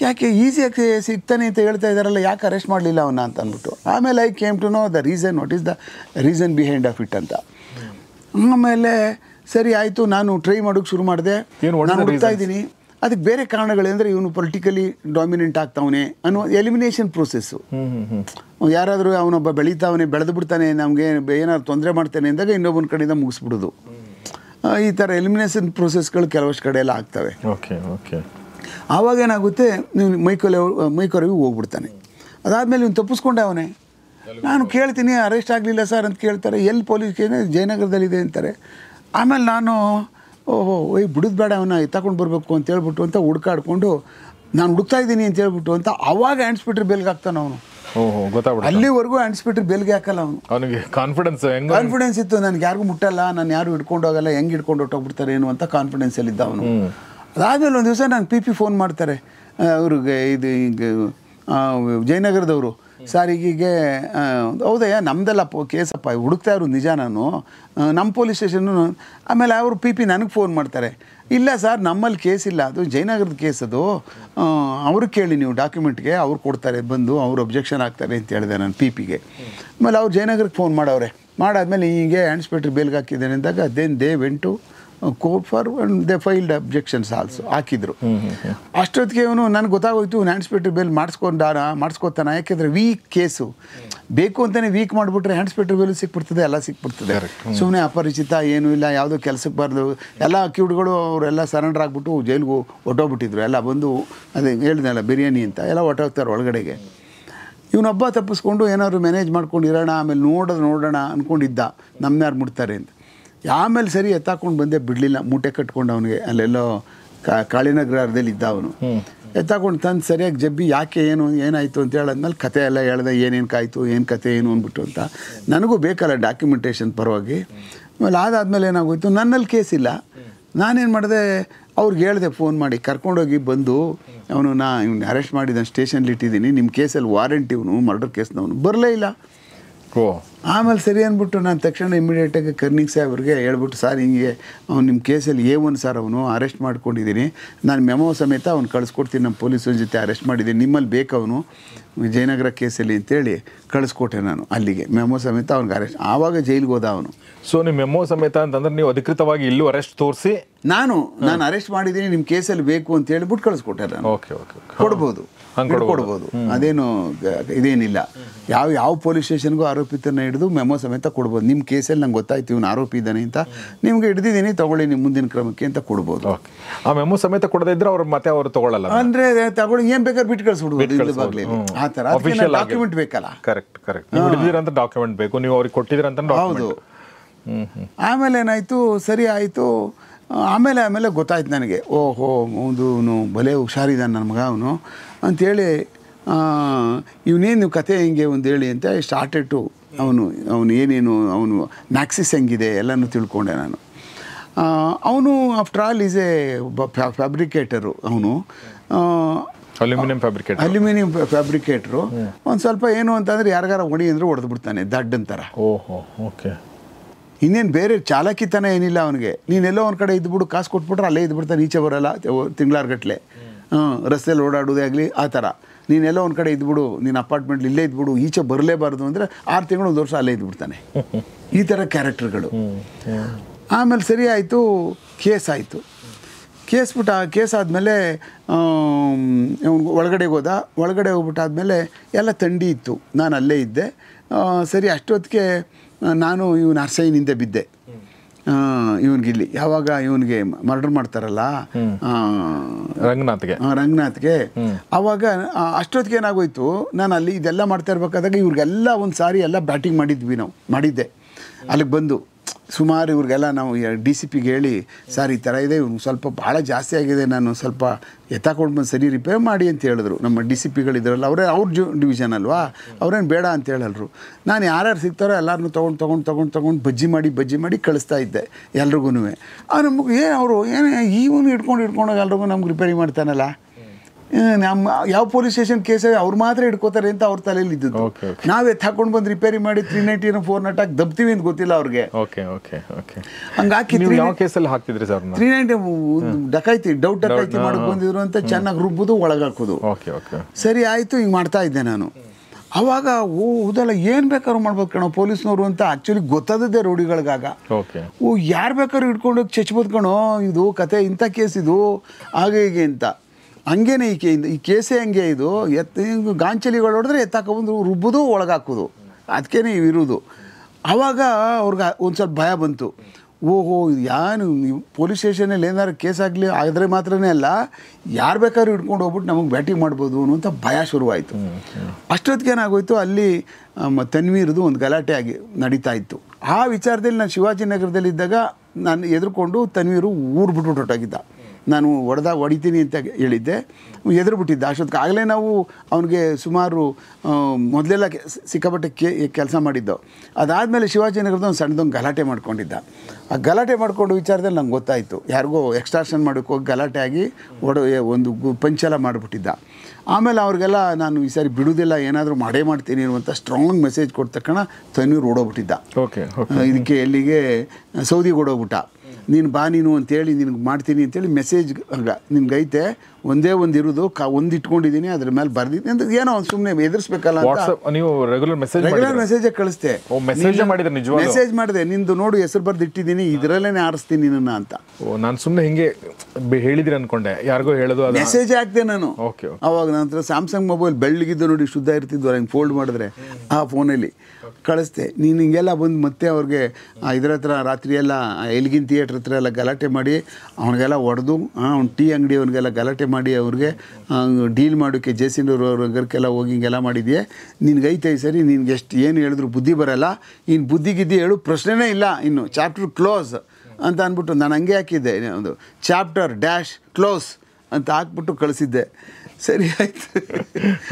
ಯಾಕೆ ಈಸಿಯಾಗಿ ಸಿಗ್ತಾನೆ ಅಂತ ಹೇಳ್ತಾ ಇದ್ದಾರಲ್ಲ ಯಾಕೆ ಅರೆಸ್ಟ್ ಮಾಡಲಿಲ್ಲ ಅವನ ಅಂತ ಅಂದ್ಬಿಟ್ಟು ಆಮೇಲೆ I came to know the reason what is the reason behind of it ಅಂತ ಆಮೇಲೆ ಸರಿ ಆಯಿತು ನಾನು ಟ್ರೈ ಮಾಡೋಕ್ಕೆ ಶುರು ಮಾಡಿದೆ ನಾನು ಹುಡ್ತಾ ಇದ್ದೀನಿ ಅದಕ್ಕೆ ಬೇರೆ ಕಾರಣಗಳೆಂದರೆ ಇವನು ಪೊಲಿಟಿಕಲಿ ಡಾಮಿನೆಂಟ್ ಆಗ್ತಾವನೆ ಅನ್ನೋ ಎಲಿಮಿನೇಷನ್ ಪ್ರೊಸೆಸ್ಸು ಯಾರಾದರೂ ಅವನೊಬ್ಬ ಬೆಳೀತಾವನೆ ಬೆಳೆದು ಬಿಡ್ತಾನೆ ನಮಗೆ ಏನಾದ್ರು ತೊಂದರೆ ಮಾಡ್ತಾನೆ ಅಂದಾಗ ಇನ್ನೊಬ್ಬನ ಕಡೆಯಿಂದ ಮುಗಿಸ್ಬಿಡೋದು ಈ ಥರ ಎಲಿಮಿನೇಷನ್ ಪ್ರೊಸೆಸ್ಗಳು ಕೆಲವಷ್ಟು ಕಡೆ ಎಲ್ಲ ಆಗ್ತವೆ ಓಕೆ ಓಕೆ ಆವಾಗ ಏನಾಗುತ್ತೆ ನೀವು ಮೈಕೋಲೆ ಮೈಕೊರವಿಗೆ ಹೋಗ್ಬಿಡ್ತಾನೆ ಅದಾದಮೇಲೆ ಇವನು ತಪ್ಪಿಸ್ಕೊಂಡೆ ಅವನೇ ನಾನು ಕೇಳ್ತೀನಿ ಅರೆಸ್ಟ್ ಆಗಲಿಲ್ಲ ಸರ್ ಅಂತ ಕೇಳ್ತಾರೆ ಎಲ್ಲಿ ಪೊಲೀಸ್ ಜಯನಗರದಲ್ಲಿದೆ ಅಂತಾರೆ ಆಮೇಲೆ ನಾನು ಓಹೋ ಓಯ್ ಬಿಡೋದು ಬೇಡ ಅವನ್ನ ತಗೊಂಡು ಬರಬೇಕು ಅಂತ ಹೇಳ್ಬಿಟ್ಟು ಅಂತ ಹುಡುಕಾಡ್ಕೊಂಡು ನಾನು ಹುಡುಕ್ತಾ ಇದ್ದೀನಿ ಅಂತ ಹೇಳ್ಬಿಟ್ಟು ಅಂತ ಅವಾಗ ಆ್ಯಂಡ್ ಬೆಲ್ಗೆ ಹಾಕ್ತಾನೆ ಅವನು ಗೊತ್ತಾಗ್ಬಿಟ್ಟು ಅಲ್ಲಿವರೆಗೂ ಆ್ಯಂಡ್ ಬೆಲ್ಗೆ ಹಾಕಲ್ಲ ಅವನು ಅವನಿಗೆ ಕಾನ್ಫಿಡೆನ್ಸ್ ಕಾನ್ಫಿಡೆನ್ಸ್ ಇತ್ತು ನನಗೆ ಯಾರಿಗೂ ಮುಟ್ಟಲ್ಲ ನಾನು ಯಾರು ಹಿಡ್ಕೊಂಡು ಹೋಗಲ್ಲ ಹೆಂಗೆ ಹಿಡ್ಕೊಂಡು ಹೊಟ್ಟೋಗ್ಬಿಡ್ತಾರೆ ಏನು ಅಂತ ಕಾನ್ಫಿಡೆನ್ಸ್ ಇದ್ದ ಅವನು ಅದಾದಮೇಲೆ ಒಂದು ದಿವಸ ನಾನು ಪಿ ಪಿ ಫೋನ್ ಮಾಡ್ತಾರೆ ಅವ್ರಿಗೆ ಇದು ಈಗ ಜಯನಗರದವರು ಸರ್ ಈಗೀಗೆ ಹೌದಯ್ಯ ನಮ್ದೆಲ್ಲ ಪೋ ಕೇಸಪ್ಪ ಹುಡುಕ್ತಾ ಇರು ನಿಜ ನಾನು ನಮ್ಮ ಪೊಲೀಸ್ ಸ್ಟೇಷನ್ನು ಆಮೇಲೆ ಅವರು ಪಿ ಪಿ ನನಗೆ ಫೋನ್ ಮಾಡ್ತಾರೆ ಇಲ್ಲ ಸರ್ ನಮ್ಮಲ್ಲಿ ಕೇಸ್ ಇಲ್ಲ ಅದು ಜಯನಗರದ ಕೇಸ್ ಅದು ಅವ್ರಿಗೆ ಕೇಳಿ ನೀವು ಡಾಕ್ಯುಮೆಂಟ್ಗೆ ಅವ್ರು ಕೊಡ್ತಾರೆ ಬಂದು ಅವ್ರು ಅಬ್ಜೆಕ್ಷನ್ ಆಗ್ತಾರೆ ಅಂತ ಹೇಳಿದೆ ನಾನು ಪಿ ಪಿಗೆ ಆಮೇಲೆ ಅವ್ರು ಜಯನಗರಕ್ಕೆ ಫೋನ್ ಮಾಡವ್ರೆ ಮಾಡಾದ್ಮೇಲೆ ಹೀಗೆ ಹ್ಯಾಂಡ್ಸ್ ಬೇಲ್ಗೆ ಹಾಕಿದ್ದೇನೆ ಅಂದಾಗ then they went court for and they filed objections also ಹಾಕಿದ್ರು ಅಷ್ಟೊತ್ತಿಗೆ ಇವನು ನನಗೆ ಗೊತ್ತಾಗೋಯ್ತು ಹ್ಯಾಂಡ್ಸ್ಪೆಟ್ರ್ ಬೇಲ್ ಮಾಡಿಸ್ಕೊಂಡಾನ ಮಾಡಿಸ್ಕೊತಾನ ಯಾಕೆಂದರೆ ವೀಕ್ ಕೇಸು ಬೇಕು ಅಂತಲೇ ವೀಕ್ ಮಾಡಿಬಿಟ್ರೆ ಹ್ಯಾಂಡ್ಸ್ಪೆಟ್ರ್ ಬೇಲು ಸಿಕ್ಬಿಡ್ತದೆ ಎಲ್ಲ ಸಿಕ್ಬಿಡ್ತದೆ ಸುಮ್ಮನೆ ಅಪರಿಚಿತ ಏನೂ ಇಲ್ಲ ಯಾವುದೋ ಕೆಲಸಕ್ಕೆ ಬಾರ್ದು ಎಲ್ಲ ಕ್ಯೂಡ್ಗಳು ಅವರೆಲ್ಲ ಸರೆಂಡರ್ ಆಗಿಬಿಟ್ಟು ಜೈಲಿಗೂ ಹೊಟ್ಟೋಗ್ಬಿಟ್ಟಿದ್ರು ಎಲ್ಲ ಬಂದು ಅದೇ ಹೇಳ್ದೆಲ್ಲ ಬಿರಿಯಾನಿ ಅಂತ ಎಲ್ಲ ಹೊಟ್ಟೋಗ್ತಾರೆ ಒಳಗಡೆಗೆ ಇವನೊಬ್ಬ ತಪ್ಪಿಸ್ಕೊಂಡು ಏನಾದ್ರು ಮ್ಯಾನೇಜ್ ಮಾಡ್ಕೊಂಡು ಇರೋಣ ಆಮೇಲೆ ನೋಡೋದು ನೋಡೋಣ ಅಂದ್ಕೊಂಡಿದ್ದ ಯಾರು ಮುಡ್ತಾರೆ ಅಂತ ಆಮೇಲೆ ಸರಿ ಎತ್ತಾಕೊಂಡು ಬಂದೆ ಬಿಡಲಿಲ್ಲ ಮೂಟೆ ಕಟ್ಕೊಂಡು ಅವನಿಗೆ ಅಲ್ಲೆಲ್ಲೋ ಕಾಳಿನಗ್ರಹದಲ್ಲಿ ಇದ್ದ ಅವನು ಎತ್ತಾಕೊಂಡು ತಂದು ಸರಿಯಾಗಿ ಜಬ್ಬಿ ಯಾಕೆ ಏನು ಏನಾಯಿತು ಅಂತ ಹೇಳಿದ್ಮೇಲೆ ಕತೆ ಎಲ್ಲ ಹೇಳ್ದೆ ಏನೇನು ಕಾಯಿತು ಏನು ಕತೆ ಏನು ಅಂದ್ಬಿಟ್ಟು ಅಂತ ನನಗೂ ಬೇಕಲ್ಲ ಡಾಕ್ಯುಮೆಂಟೇಷನ್ ಪರವಾಗಿ ಆಮೇಲೆ ಅದಾದಮೇಲೆ ಏನಾಗೋಯ್ತು ನನ್ನಲ್ಲಿ ಕೇಸ್ ಇಲ್ಲ ನಾನೇನು ಮಾಡಿದೆ ಅವ್ರಿಗೆ ಹೇಳಿದೆ ಫೋನ್ ಮಾಡಿ ಕರ್ಕೊಂಡೋಗಿ ಬಂದು ಅವನು ನಾನು ಇವ್ನು ಅರೆಸ್ಟ್ ಮಾಡಿದ್ದಾನೆ ಸ್ಟೇಷನ್ಲಿ ಇಟ್ಟಿದ್ದೀನಿ ನಿಮ್ಮ ಕೇಸಲ್ಲಿ ವಾರಂಟ್ ಇವನು ಮರ್ಡರ್ ಕೇಸ್ನವನು ಬರಲೇ ಇಲ್ಲ ಆಮೇಲೆ ಸರಿ ಅಂದ್ಬಿಟ್ಟು ನಾನು ತಕ್ಷಣ ಇಮಿಡಿಯೇಟಾಗಿ ಕರ್ನಿಂಗ್ ಅವರಿಗೆ ಹೇಳ್ಬಿಟ್ಟು ಸರ್ ಹಿಂಗೆ ಅವ್ನು ನಿಮ್ಮ ಕೇಸಲ್ಲಿ ಎ ಒನ್ ಸರ್ ಅವನು ಅರೆಸ್ಟ್ ಮಾಡ್ಕೊಂಡಿದ್ದೀನಿ ನಾನು ಮೆಮೋ ಸಮೇತ ಅವ್ನು ಕಳಿಸ್ಕೊಡ್ತೀನಿ ನಮ್ಮ ಪೊಲೀಸರ ಜೊತೆ ಅರೆಸ್ಟ್ ಮಾಡಿದ್ದೀನಿ ನಿಮ್ಮಲ್ಲಿ ಬೇಕವನು ವಿಜಯನಗರ ಕೇಸಲ್ಲಿ ಅಂತೇಳಿ ಕಳಿಸ್ಕೊಟ್ಟೆ ನಾನು ಅಲ್ಲಿಗೆ ಮೆಮೋ ಸಮೇತ ಅವ್ನಿಗೆ ಅರೆಸ್ಟ್ ಆವಾಗ ಜೈಲಿಗೆ ಹೋದ ಅವನು ಸೊ ನಿಮ್ಮ ಮೆಮೋ ಸಮೇತ ಅಂತಂದ್ರೆ ನೀವು ಅಧಿಕೃತವಾಗಿ ಇಲ್ಲೂ ಅರೆಸ್ಟ್ ತೋರಿಸಿ ನಾನು ನಾನು ಅರೆಸ್ಟ್ ಮಾಡಿದ್ದೀನಿ ನಿಮ್ಮ ಕೇಸಲ್ಲಿ ಬೇಕು ಅಂತ ಹೇಳಿಬಿಟ್ಟು ಕಳಿಸ್ಕೊಟ್ಟೆ ನಾನು ಓಕೆ ಓಕೆ ಕೊಡ್ಬೋದು ಕೊಡ್ಬೋದು ಅದೇನು ಇದೇನಿಲ್ಲ ಯಾವ ಯಾವ ಪೊಲೀಸ್ ಸ್ಟೇಷನ್ಗೂ ಆರೋಪಿತನ ಹಿಡಿದು ಮೆಮೊ ಸಮೇತ ಕೊಡ್ಬೋದು ನಿಮ್ಮ ಕೇಸಲ್ಲಿ ನಂಗೆ ಗೊತ್ತಾಯ್ತು ಇವನು ಆರೋಪಿ ಇದ್ದಾನೆ ಅಂತ ನಿಮ್ಗೆ ಹಿಡಿದಿದ್ದೀನಿ ತಗೊಳ್ಳಿ ನಿಮ್ಮ ಮುಂದಿನ ಕ್ರಮಕ್ಕೆ ಅಂತ ಕೊಡ್ಬೋದು ಆ ಮೆಮೊ ಸಮೇತ ಕೊಡದಿದ್ರೆ ಅವ್ರು ಮತ್ತೆ ಅವರು ತಗೊಳ್ಳಲ್ಲ ಅಂದ್ರೆ ತಗೊಳ್ಳಿ ಏನ್ ಬೇಕಾದ್ರೆ ಬಿಟ್ಟು ಕಳಿಸ್ಬಿಡ್ಬೋದು ಆ ಥರ ಡಾಕ್ಯುಮೆಂಟ್ ಬೇಕಲ್ಲ ಕರೆಕ್ಟ್ ಕರೆಕ್ಟ್ ನೀವು ಹಿಡಿದಿರಂತ ಡಾಕ್ಯುಮೆಂಟ್ ಬೇಕು ನೀವು ಅವ್ರಿಗೆ ಕೊಟ್ಟಿದ್ದೀರಂತ ಹೌದು ಆಮೇಲೆ ಏನಾಯ್ತು ಸರಿ ಆಯ್ತು ಆಮೇಲೆ ಆಮೇಲೆ ಗೊತ್ತಾಯ್ತು ನನಗೆ ಓಹೋ ಅವನು ಭಲೇ ಹುಷಾರಿದ್ದಾನೆ ನನ್ನ ಮಗ ಅವನು ಅಂಥೇಳಿ ಇವನೇನು ಕತೆ ಹೆಂಗೆ ಒಂದು ಹೇಳಿ ಅಂತ ಸ್ಟಾರ್ಟೆಡ್ ಟು ಅವನು ಅವನು ಏನೇನು ಅವನು ಮ್ಯಾಕ್ಸಿಸ್ ಹೆಂಗಿದೆ ಎಲ್ಲನೂ ತಿಳ್ಕೊಂಡೆ ನಾನು ಅವನು after all is a fabricator ಅವನು ಅಲ್ಯೂಮಿನಿಯಂ ಫ್ಯಾಬ್ರಿಕೇಟರ್ ಅಲ್ಯೂಮಿನಿಯಂ ಫ್ಯಾಬ್ರಿಕೇಟ್ರು ಒಂದು ಸ್ವಲ್ಪ ಏನು ಅಂತಂದರೆ ಯಾರಿಗಾರ ಹೊಡಿ ಅಂದರೆ ಹೊಡೆದು ಬಿಡ್ತಾನೆ ದಡ್ಡಂತಾರ ಓಹೋ ಓಕೆ ಇನ್ನೇನು ಬೇರೆ ಚಾಲಕಿತನ ಏನಿಲ್ಲ ಅವನಿಗೆ ನೀನೆಲ್ಲೋ ಒಂದು ಕಡೆ ಇದ್ದುಬಿಡು ಕಾಸು ಕೊಟ್ಬಿಟ್ರೆ ಅಲ್ಲೇ ಇದ್ಬಿಡ್ತಾನೆ ಈಚೆ ಬರೋಲ್ಲ ತಿಂಗಳಾರ್ಗಟ್ಲೆ ಹ್ಞೂ ರಸ್ತೆಯಲ್ಲಿ ಓಡಾಡೋದೇ ಆಗಲಿ ಆ ಥರ ನೀನೆಲ್ಲೋ ಒಂದು ಕಡೆ ಇದ್ಬಿಡು ನೀನು ಅಪಾರ್ಟ್ಮೆಂಟ್ ಇಲ್ಲೇ ಇದ್ಬಿಡು ಈಚೆ ಬರಲೇಬಾರ್ದು ಅಂದರೆ ಆರು ತಿಂಗಳು ಒಂದು ವರ್ಷ ಅಲ್ಲೇ ಇದ್ಬಿಡ್ತಾನೆ ಈ ಥರ ಕ್ಯಾರೆಕ್ಟರ್ಗಳು ಆಮೇಲೆ ಸರಿ ಆಯಿತು ಕೇಸ್ ಆಯಿತು ಕೇಸ್ ಬಿಟ್ಟ ಆ ಕೇಸ್ ಆದಮೇಲೆ ಒಳಗಡೆಗೆ ಹೋದ ಒಳಗಡೆ ಹೋಗ್ಬಿಟ್ಟಾದಮೇಲೆ ಎಲ್ಲ ಥಂಡಿ ಇತ್ತು ನಾನು ಅಲ್ಲೇ ಇದ್ದೆ ಸರಿ ಅಷ್ಟೊತ್ತಿಗೆ ನಾನು ಇವನು ಅರ್ಸೈನಿಂದ ಬಿದ್ದೆ ಇವನ್ಗಿಲ್ಲಿ ಯಾವಾಗ ಇವನಿಗೆ ಮರ್ಡರ್ ಮಾಡ್ತಾರಲ್ಲ ರಂಗನಾಥ್ಗೆ ರಂಗನಾಥ್ಗೆ ಅವಾಗ ಅಷ್ಟೊತ್ತಿಗೆ ಏನಾಗೋಯ್ತು ನಾನು ಅಲ್ಲಿ ಇದೆಲ್ಲ ಮಾಡ್ತಾ ಇರ್ಬೇಕಾದಾಗ ಇವ್ರಿಗೆಲ್ಲ ಒಂದು ಸಾರಿ ಎಲ್ಲ ಬ್ಯಾಟಿಂಗ್ ಮಾಡಿದ್ವಿ ನಾವು ಮಾಡಿದ್ದೆ ಅಲ್ಲಿಗೆ ಬಂದು ಸುಮಾರು ಇವ್ರಿಗೆಲ್ಲ ನಾವು ಡಿ ಸಿ ಪಿಗೆ ಹೇಳಿ ಸರ್ ಈ ಥರ ಇದೆ ಇವ್ನು ಸ್ವಲ್ಪ ಭಾಳ ಜಾಸ್ತಿ ಆಗಿದೆ ನಾನು ಸ್ವಲ್ಪ ಎತ್ತಾಕೊಂಡು ಬಂದು ಸರಿ ರಿಪೇರ್ ಮಾಡಿ ಅಂತ ಹೇಳಿದ್ರು ನಮ್ಮ ಡಿ ಸಿ ಪಿಗಳಿದ್ರಲ್ಲ ಅವರೇ ಅವ್ರ ಜು ಡಿವಿಷನ್ ಅಲ್ವಾ ಅವ್ರೇನು ಬೇಡ ಅಂತ ಹೇಳಲ್ರು ನಾನು ಯಾರ್ಯಾರು ಸಿಗ್ತಾರೋ ಎಲ್ಲರನ್ನೂ ತೊಗೊಂಡು ತೊಗೊಂಡು ತೊಗೊಂಡು ತೊಗೊಂಡು ಬಜ್ಜಿ ಮಾಡಿ ಬಜ್ಜಿ ಮಾಡಿ ಕಳಿಸ್ತಾ ಇದ್ದೆ ಎಲ್ರಿಗೂ ಆ ನಮಗೆ ಏನು ಅವರು ಏನು ಈವನು ಇಟ್ಕೊಂಡು ಇಟ್ಕೊಂಡೋಗಿ ಎಲ್ರಿಗೂ ನಮ್ಗೆ ರಿಪೇರಿ ಮಾಡ್ತಾನಲ್ಲ ನಮ್ಮ ಯಾವ ಪೊಲೀಸ್ ಸ್ಟೇಷನ್ ಕೇಸ್ ಅವ್ರು ಮಾತ್ರ ಇಟ್ಕೋತಾರೆ ಅಂತ ಅವ್ರ ತಲೆಯಲ್ಲಿ ಇದ್ದದ್ದು ನಾವ್ ಎತ್ ಹಾಕೊಂಡ್ ಬಂದು ರಿಪೇರಿ ಮಾಡಿ ತ್ರೀ ನೈಂಟಿ ಫೋರ್ ನಾಟ್ ಹಾಕಿ ದಬ್ತೀವಿ ಅಂತ ಗೊತ್ತಿಲ್ಲ ಅವ್ರಿಗೆ ಹಂಗಾಕಿ ತ್ರೀ ನೈಂಟಿ ಡಕಾಯ್ತಿ ಡೌಟ್ ಡಕಾಯ್ತಿ ಮಾಡ್ಕೊಂಡಿದ್ರು ಬಂದಿದ್ರು ಅಂತ ಚೆನ್ನಾಗಿ ರುಬ್ಬೋದು ಒಳಗಾಕೋದು ಸರಿ ಆಯ್ತು ಹಿಂಗೆ ಮಾಡ್ತಾ ಇದ್ದೆ ನಾನು ಅವಾಗ ಓ ಹೌದಲ್ಲ ಏನು ಬೇಕಾದ್ರೂ ಮಾಡ್ಬೋದು ಕಣೋ ಪೊಲೀಸ್ನವರು ಅಂತ ಆ್ಯಕ್ಚುಲಿ ಗೊತ್ತಾದದ್ದೇ ರೋಡಿಗಳಿಗಾಗ ಓ ಯಾರು ಬೇಕಾದ್ರೂ ಹಿಡ್ಕೊಂಡು ಚಚ್ಬೋದು ಕಣೋ ಇದು ಕತೆ ಇಂಥ ಕೇಸ್ ಇದು ಹಾಗೆ ಹೀಗೆ ಅಂತ ಹಂಗೇನೆ ಈ ಈ ಕೇಸೆ ಹಂಗೆ ಇದು ಎತ್ತ ಗಾಂಚಲಿಗಳು ಹೊಡೆದ್ರೆ ಬಂದು ರುಬ್ಬುದು ಒಳಗಾಕೋದು ಅದಕ್ಕೇ ನೀವು ಇರೋದು ಆವಾಗ ಅವ್ರಿಗೆ ಒಂದು ಸ್ವಲ್ಪ ಭಯ ಬಂತು ಓಹೋ ಯಾನು ಪೊಲೀಸ್ ಸ್ಟೇಷನಲ್ಲಿ ಏನಾದ್ರು ಕೇಸ್ ಆಗಲಿ ಆದರೆ ಮಾತ್ರನೇ ಅಲ್ಲ ಯಾರು ಬೇಕಾದ್ರೂ ಹಿಡ್ಕೊಂಡು ಹೋಗ್ಬಿಟ್ಟು ನಮಗೆ ಬ್ಯಾಟಿಂಗ್ ಮಾಡ್ಬೋದು ಅನ್ನೋಂಥ ಭಯ ಶುರುವಾಯಿತು ಅಷ್ಟೊತ್ತಿಗೆ ಏನಾಗೋಯ್ತು ಅಲ್ಲಿ ತನ್ವೀರ್ದು ಒಂದು ಗಲಾಟೆ ಆಗಿ ನಡೀತಾ ಇತ್ತು ಆ ವಿಚಾರದಲ್ಲಿ ನಾನು ಶಿವಾಜಿನಗರದಲ್ಲಿದ್ದಾಗ ನಾನು ಎದುರುಕೊಂಡು ತನ್ವೀರು ಊರು ಬಿಟ್ಬಿಟ್ಟು ಹೊಟ್ಟೋಗಿದ್ದ ನಾನು ಹೊಡೆದ ಹೊಡಿತೀನಿ ಅಂತ ಹೇಳಿದ್ದೆ ಎದುರು ಬಿಟ್ಟಿದ್ದ ಅಷ್ಟೊತ್ತಿಗೆ ಆಗಲೇ ನಾವು ಅವನಿಗೆ ಸುಮಾರು ಮೊದಲೆಲ್ಲ ಸಿಕ್ಕಾಪಟ್ಟೆ ಕೆ ಕೆಲಸ ಮಾಡಿದ್ದೋ ಅದಾದಮೇಲೆ ಶಿವಾಜಿನಗರದ ಒಂದು ಸಣ್ಣದೊಂದು ಗಲಾಟೆ ಮಾಡ್ಕೊಂಡಿದ್ದ ಆ ಗಲಾಟೆ ಮಾಡಿಕೊಂಡು ವಿಚಾರದಲ್ಲಿ ನಂಗೆ ಗೊತ್ತಾಯಿತು ಯಾರಿಗೋ ಎಕ್ಸ್ಟ್ರಾಕ್ಷನ್ ಮಾಡೋಕೆ ಹೋಗಿ ಗಲಾಟೆ ಆಗಿ ಒಡ ಒಂದು ಪಂಚೆಲ್ಲ ಮಾಡಿಬಿಟ್ಟಿದ್ದ ಆಮೇಲೆ ಅವ್ರಿಗೆಲ್ಲ ನಾನು ಈ ಸಾರಿ ಬಿಡೋದಿಲ್ಲ ಏನಾದರೂ ಮಾಡೇ ಮಾಡ್ತೀನಿ ಅನ್ನುವಂಥ ಸ್ಟ್ರಾಂಗ್ ಮೆಸೇಜ್ ಕೊಟ್ಟ ತಕ್ಷಣ ತನ್ನೂರು ಓಡೋಗ್ಬಿಟ್ಟಿದ್ದ ಓಕೆ ಇದಕ್ಕೆ ಎಲ್ಲಿಗೆ ಸೌದಿಗೆ ಓಡೋಗ್ಬಿಟ್ಟ ನೀನು ಬಾ ನೀನು ಅಂತೇಳಿ ನಿನಗೆ ಮಾಡ್ತೀನಿ ಅಂತೇಳಿ ಮೆಸೇಜ್ ಹಂಗೆ ನಿನ್ಗೈತೆ ಒಂದೇ ಒಂದು ಇರೋದು ಕಾ ಒಂದು ಇಟ್ಕೊಂಡಿದ್ದೀನಿ ಅದ್ರ ಮೇಲೆ ಬರ್ದಿದ್ದೀನಿ ಅಂತ ಏನೋ ಒಂದು ಸುಮ್ಮನೆ ಎದುರಿಸ್ಬೇಕಲ್ಲ ನೀವು ರೆಗ್ಯುಲರ್ ಮೆಸೇಜ್ ರೆಗ್ಯುಲರ್ ಮೆಸೇಜ್ ಕಳಿಸ್ತೆ ಮೆಸೇಜ್ ಮಾಡಿದ್ರೆ ಮೆಸೇಜ್ ಮಾಡಿದೆ ನಿಂದು ನೋಡು ಹೆಸರು ಬರ್ದು ಇಟ್ಟಿದ್ದೀನಿ ಇದರಲ್ಲೇ ಆರಿಸ್ತೀನಿ ನಿನ್ನ ಅಂತ ಓ ನಾನು ಸುಮ್ಮನೆ ಹಿಂಗೆ ಹೇಳಿದ್ರೆ ಅನ್ಕೊಂಡೆ ಯಾರಿಗೋ ಹೇಳೋದು ಮೆಸೇಜ್ ಹಾಕಿದೆ ನಾನು ಓಕೆ ಅವಾಗ ನಂತರ ಸ್ಯಾಮ್ಸಂಗ್ ಮೊಬೈಲ್ ಬೆಳ್ಳಿಗಿದ್ದು ನೋಡಿ ಶುದ್ಧ ಇರ್ತಿದ್ವು ಹಿಂಗೆ ಫೋಲ್ಡ್ ಮಾಡಿದ್ರೆ ಆ ಫೋನಲ್ಲಿ ಕಳಿಸ್ದೆ ನೀನು ಹಿಂಗೆಲ್ಲ ಬಂದು ಮತ್ತೆ ಅವ್ರಿಗೆ ಇದ್ರ ಹತ್ರ ರಾತ್ರಿ ಎಲ್ಲ ಎಲ್ಗಿನ್ ಥಿಯೇಟ್ರ್ ಹತ್ರ ಎಲ್ಲ ಗಲಾಟೆ ಮಾಡಿ ಅವ್ನಿಗೆಲ್ಲ ಹೊಡೆದು ಅವ್ನು ಟೀ ಅಂಗಡಿ ಅವ್ನಿಗೆಲ್ಲ ಗಲಾಟೆ ಮಾಡಿ ಅವ್ರಿಗೆ ಡೀಲ್ ಮಾಡೋಕ್ಕೆ ಅವ್ರ ಹಂಗರ್ಕೆಲ್ಲ ಹೋಗಿ ಹಿಂಗೆಲ್ಲ ಮಾಡಿದ್ಯೆ ಐ ಸರಿ ನಿನ್ಗೆ ಎಷ್ಟು ಏನು ಹೇಳಿದ್ರು ಬುದ್ಧಿ ಬರಲ್ಲ ಇನ್ನು ಬುದ್ಧಿಗಿದ್ದು ಹೇಳು ಪ್ರಶ್ನೆನೇ ಇಲ್ಲ ಇನ್ನು ಚಾಪ್ಟರ್ ಕ್ಲೋಸ್ ಅಂತ ಅಂದ್ಬಿಟ್ಟು ನಾನು ಹಂಗೆ ಹಾಕಿದ್ದೆ ಒಂದು ಚಾಪ್ಟರ್ ಡ್ಯಾಶ್ ಕ್ಲೋಸ್ ಅಂತ ಹಾಕ್ಬಿಟ್ಟು ಕಳಿಸಿದ್ದೆ ಸರಿ ಆಯ್ತು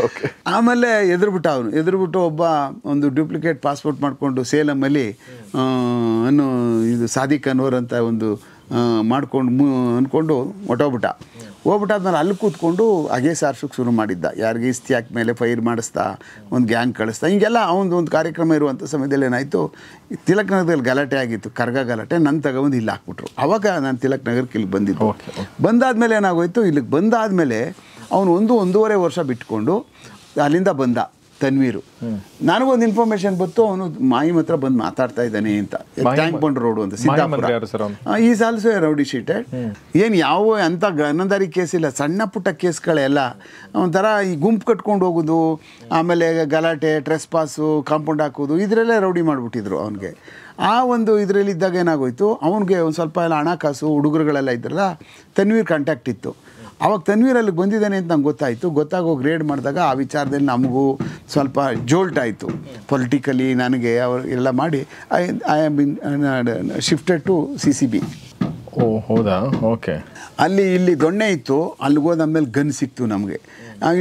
ಓಕೆ ಆಮೇಲೆ ಎದುರುಬಿಟ್ಟ ಅವನು ಎದುರುಬಿಟ್ಟು ಒಬ್ಬ ಒಂದು ಡ್ಯೂಪ್ಲಿಕೇಟ್ ಪಾಸ್ಪೋರ್ಟ್ ಮಾಡಿಕೊಂಡು ಸೇಲಮ್ಮಲ್ಲಿ ಅನ್ನು ಇದು ಸಾದಿಕ್ ಅನ್ವರ್ ಅಂತ ಒಂದು ಮಾಡ್ಕೊಂಡು ಮು ಅಂದ್ಕೊಂಡು ಹೊಟ್ಟೋಗ್ಬಿಟ್ಟ ಹೋಗ್ಬಿಟ್ಟಾದ್ಮೇಲೆ ಅಲ್ಲಿ ಕೂತ್ಕೊಂಡು ಹಾಗೇ ಸಾರ್ಸೋಕ್ಕೆ ಶುರು ಮಾಡಿದ್ದ ಯಾರಿಗೆ ಇಸ್ತಿ ಮೇಲೆ ಫೈರ್ ಮಾಡಿಸ್ತಾ ಒಂದು ಗ್ಯಾಂಗ್ ಕಳಿಸ್ತಾ ಹೀಗೆಲ್ಲ ಅವನದು ಒಂದು ಕಾರ್ಯಕ್ರಮ ಇರುವಂಥ ಸಮಯದಲ್ಲಿ ಏನಾಯಿತು ತಿಲಕ್ ನಗರದಲ್ಲಿ ಗಲಾಟೆ ಆಗಿತ್ತು ಕರ್ಗ ಗಲಾಟೆ ನನ್ನ ತಗೊಂಡು ಇಲ್ಲಿ ಹಾಕ್ಬಿಟ್ರು ಆವಾಗ ನಾನು ತಿಲಕ್ ನಗರಕ್ಕೆ ಇಲ್ಲಿ ಬಂದಿದ್ದೆ ಬಂದಾದ ಏನಾಗೋಯ್ತು ಇಲ್ಲಿಗೆ ಬಂದಾದ ಅವನು ಒಂದು ಒಂದೂವರೆ ವರ್ಷ ಬಿಟ್ಕೊಂಡು ಅಲ್ಲಿಂದ ಬಂದ ತನ್ವೀರು ನನಗೊಂದು ಇನ್ಫಾರ್ಮೇಶನ್ ಬಂತು ಅವನು ಮಾಯಿ ಹತ್ರ ಬಂದು ಮಾತಾಡ್ತಾ ಇದ್ದಾನೆ ಅಂತ ಟ್ಯಾಂಕ್ ಬಂಡ್ ರೋಡ್ ಅಂತ Siddapura is also rowdy sheeted ಏನು ಯಾವ ಅಂತ ಗನಂದಾರಿ ಕೇಸ್ ಇಲ್ಲ ಸಣ್ಣ ಪುಟ್ಟ ಕೇಸ್ಗಳೆಲ್ಲ ಒಂಥರ ಈ ಗುಂಪು ಕಟ್ಕೊಂಡು ಹೋಗೋದು ಆಮೇಲೆ ಗಲಾಟೆ ಟ್ರೆಸ್ ಪಾಸು ಕಾಂಪೌಂಡ್ ಹಾಕೋದು ಇದರಲ್ಲೇ ರೌಡಿ ಮಾಡಿಬಿಟ್ಟಿದ್ರು ಅವನಿಗೆ ಆ ಒಂದು ಇದರಲ್ಲಿ ಇದ್ದಾಗ ಏನಾಗೋಯ್ತು ಅವನಿಗೆ ಒಂದು ಸ್ವಲ್ಪ ಎಲ್ಲ ಹಣಕಾಸು ಹುಡುಗರುಗಳೆಲ್ಲ ಇದ್ರಲ್ಲ ತನ್ವೀರ್ ಕಾಂಟ್ಯಾಕ್ಟ್ ಇತ್ತು ಆವಾಗ ತನ್ವೀರ್ ಅಲ್ಲಿಗೆ ಬಂದಿದ್ದಾನೆ ಅಂತ ನಂಗೆ ಗೊತ್ತಾಯಿತು ಗೊತ್ತಾಗೋ ಗ್ರೇಡ್ ಮಾಡಿದಾಗ ಆ ವಿಚಾರದಲ್ಲಿ ನಮಗೂ ಸ್ವಲ್ಪ ಜೋಲ್ಟ್ ಆಯಿತು ಪೊಲಿಟಿಕಲಿ ನನಗೆ ಅವ್ರು ಎಲ್ಲ ಮಾಡಿ I I am been shifted to C C B ಓ ಹೌದಾ ಓಕೆ ಅಲ್ಲಿ ಇಲ್ಲಿ ದೊಣ್ಣೆ ಇತ್ತು ಅಲ್ಲಿಗೆ ಹೋದ ಆಮೇಲೆ ಗನ್ ಸಿಕ್ತು ನಮಗೆ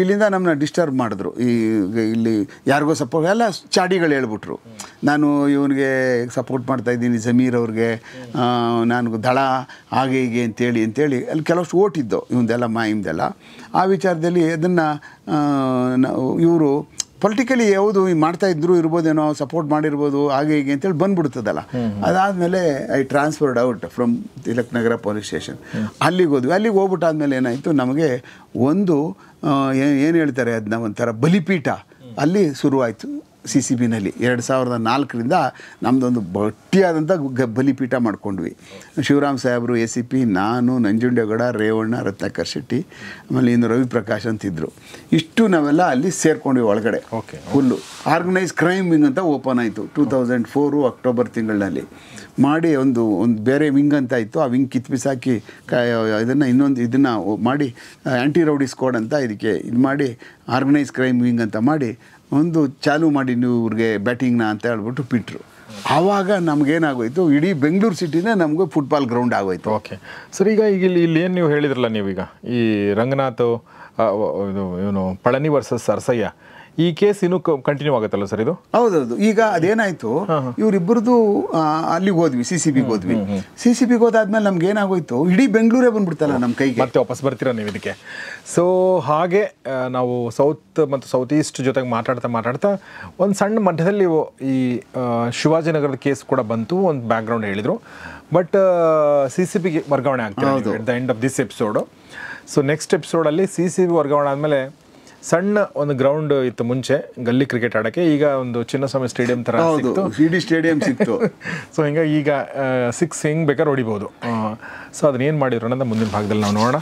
ಇಲ್ಲಿಂದ ನಮ್ಮನ್ನ ಡಿಸ್ಟರ್ಬ್ ಮಾಡಿದ್ರು ಈ ಇಲ್ಲಿ ಯಾರಿಗೋ ಸಪೋರ್ಟ್ ಎಲ್ಲ ಚಾಡಿಗಳು ಹೇಳ್ಬಿಟ್ರು ನಾನು ಇವನಿಗೆ ಸಪೋರ್ಟ್ ಮಾಡ್ತಾ ಇದ್ದೀನಿ ಜಮೀರ್ ಅವ್ರಿಗೆ ನಾನು ದಳ ಹಾಗೆ ಹೀಗೆ ಅಂತೇಳಿ ಅಂತೇಳಿ ಅಲ್ಲಿ ಕೆಲವಷ್ಟು ಓಟಿದ್ದು ಇವಂದೆಲ್ಲ ಮಾಯಿಂದೆಲ್ಲ ಆ ವಿಚಾರದಲ್ಲಿ ಅದನ್ನು ಇವರು ಪೊಲಿಟಿಕಲಿ ಯಾವುದು ಮಾಡ್ತಾ ಇದ್ರು ಇರ್ಬೋದೇನೋ ಸಪೋರ್ಟ್ ಮಾಡಿರ್ಬೋದು ಹಾಗೆ ಹೀಗೆ ಅಂತೇಳಿ ಬಂದ್ಬಿಡ್ತದಲ್ಲ ಅದಾದಮೇಲೆ I transferred out from Tilak Nagar police station ಅಲ್ಲಿಗೆ ಹೋದ್ವಿ ಅಲ್ಲಿಗೆ ಹೋಗ್ಬಿಟ್ಟಾದ್ಮೇಲೆ ಏನಾಯಿತು ನಮಗೆ ಒಂದು ಏನು ಹೇಳ್ತಾರೆ ಅದನ್ನ ಒಂಥರ ಬಲಿಪೀಠ ಅಲ್ಲಿ ಶುರುವಾಯಿತು ಸಿ ಸಿ ಬಿನಲ್ಲಿ ಎರಡು ಸಾವಿರದ ನಾಲ್ಕರಿಂದ ನಮ್ಮದೊಂದು ಬಟ್ಟಿಯಾದಂಥ ಗ ಬಲಿಪೀಠ ಮಾಡ್ಕೊಂಡ್ವಿ ಶಿವರಾಮ್ ಸಾಹೇಬರು ಎ ಸಿ ಪಿ ನಾನು ನಂಜುಂಡೇಗೌಡ ರೇವಣ್ಣ ರತ್ನಾಕರ್ ಶೆಟ್ಟಿ ಆಮೇಲೆ ಇನ್ನು ರವಿ ಪ್ರಕಾಶ್ ಅಂತಿದ್ದರು ಇಷ್ಟು ನಾವೆಲ್ಲ ಅಲ್ಲಿ ಸೇರ್ಕೊಂಡ್ವಿ ಒಳಗಡೆ okay full organise crime wing ಅಂತ ಓಪನ್ ಆಯಿತು ಟೂ ತೌಸಂಡ್ ಫೋರು ಅಕ್ಟೋಬರ್ ತಿಂಗಳಿನಲ್ಲಿ ಮಾಡಿ ಒಂದು ಒಂದು ಬೇರೆ ವಿಂಗ್ ಅಂತ ಇತ್ತು ಆ ವಿಂಗ್ ಕಿತ್ ಬಿಸಾಕಿ ಇದನ್ನು ಇನ್ನೊಂದು ಇದನ್ನು ಮಾಡಿ ಆ್ಯಂಟಿ ರೌಡಿ ಸ್ಕ್ವಾಡ್ ಅಂತ ಇದಕ್ಕೆ ಇದು ಮಾಡಿ ಆರ್ಗನೈಸ್ ಕ್ರೈಮ್ ವಿಂಗ್ ಅಂತ ಮಾಡಿ ಒಂದು ಚಾಲು ಮಾಡಿ ನೀವು ಇವ್ರಿಗೆ ಬ್ಯಾಟಿಂಗ್ನ ಅಂತ ಹೇಳ್ಬಿಟ್ಟು ಬಿಟ್ಟರು ಆವಾಗ ನಮಗೇನಾಗೋಯ್ತು ಇಡೀ ಬೆಂಗಳೂರು ಸಿಟಿನೇ ನಮಗೂ ಫುಟ್ಬಾಲ್ ಗ್ರೌಂಡ್ ಆಗೋಯ್ತು ಓಕೆ ಸರ್ ಈಗ ಈಗ ಇಲ್ಲಿ ಇಲ್ಲಿ ಏನು ನೀವು ಹೇಳಿದ್ರಲ್ಲ ನೀವೀಗ ಈ ರಂಗನಾಥ್ ಏನು ಪಳನಿ ವರ್ಸಸ್ ಸರ್ಸಯ್ಯ ಈ ಕೇಸ್ ಇನ್ನೂ ಕಂಟಿನ್ಯೂ ಆಗುತ್ತಲ್ಲ ಸರ್ ಇದು ಹೌದೌದು ಈಗ ಅದೇನಾಯ್ತು ಇವರಿಬ್ಬರದು ಅಲ್ಲಿಗೆ ಹೋದ್ವಿ ಸಿ ಸಿ ಬಿಗೆ ಹೋದ್ವಿ ಸಿ ಸಿ ಬಿಗೆ ಹೋದಾದ್ಮೇಲೆ ನಮ್ಗೆ ಏನಾಗೋಯ್ತು ಇಡೀ ಬೆಂಗಳೂರೇ ಬಂದ್ಬಿಡ್ತಲ್ಲ ನಮ್ಮ ಕೈಗೆ ಮತ್ತೆ ವಾಪಸ್ ಬರ್ತೀರಾ ನೀವು ಇದಕ್ಕೆ ಸೊ ಹಾಗೆ ನಾವು ಸೌತ್ ಮತ್ತು ಸೌತ್ ಈಸ್ಟ್ ಜೊತೆಗೆ ಮಾತಾಡ್ತಾ ಮಾತಾಡ್ತಾ ಒಂದು ಸಣ್ಣ ಮಧ್ಯದಲ್ಲಿ ಈ ಶಿವಾಜಿನಗರದ ಕೇಸ್ ಕೂಡ ಬಂತು ಒಂದು ಬ್ಯಾಕ್ ಗ್ರೌಂಡ್ ಹೇಳಿದ್ರು ಬಟ್ ಸಿ ಸಿ ಬಿಗೆ ವರ್ಗಾವಣೆ the end of this episode so next ಎಪಿಸೋಡಲ್ಲಿ ಸಿ ಸಿ ಬಿ ವರ್ಗಾವಣೆ ಆದಮೇಲೆ ಸಣ್ಣ ಒಂದು ಗ್ರೌಂಡ್ ಇತ್ತು ಮುಂಚೆ ಗಲ್ಲಿ ಕ್ರಿಕೆಟ್ ಆಡಕ್ಕೆ ಈಗ ಒಂದು ಚಿನ್ನಸ್ವಾಮಿ ಸ್ಟೇಡಿಯಂ ತರ ಸಿಡಿ ಸ್ಟೇಡಿಯಂ ಸಿಕ್ತು ಸೊ ಹಿಂಗೆ ಈಗ ಸಿಕ್ಸ್ ಹೆಂಗ್ ಬೇಕಾದ್ರೆ ಹೊಡಿಬಹುದು ಸೊ ಅದನ್ನ ಏನು ಮಾಡಿದ್ರು ಅನ್ನೋದು ಮುಂದಿನ ಭಾಗದಲ್ಲಿ ನಾವು ನೋಡೋಣ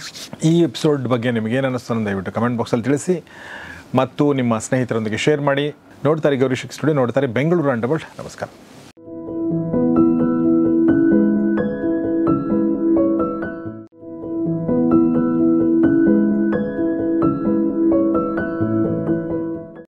ಈ ಎಪಿಸೋಡ್ ಬಗ್ಗೆ ನಿಮ್ಗೆ ಏನು ಅನ್ನಿಸ್ತು ದಯವಿಟ್ಟು ಕಮೆಂಟ್ ಬಾಕ್ಸಲ್ಲಿ ತಿಳಿಸಿ ಮತ್ತು ನಿಮ್ಮ ಸ್ನೇಹಿತರೊಂದಿಗೆ ಶೇರ್ ಮಾಡಿ ನೋಡ್ತಾರೆ ಗೌರಿ ಶಿಕ್ ಸ್ಟುಡಿಯೋ ನೋಡ್ತಾರೆ ಬೆಂಗಳೂರು ಅಂಡ್ ನಮಸ್ಕಾರ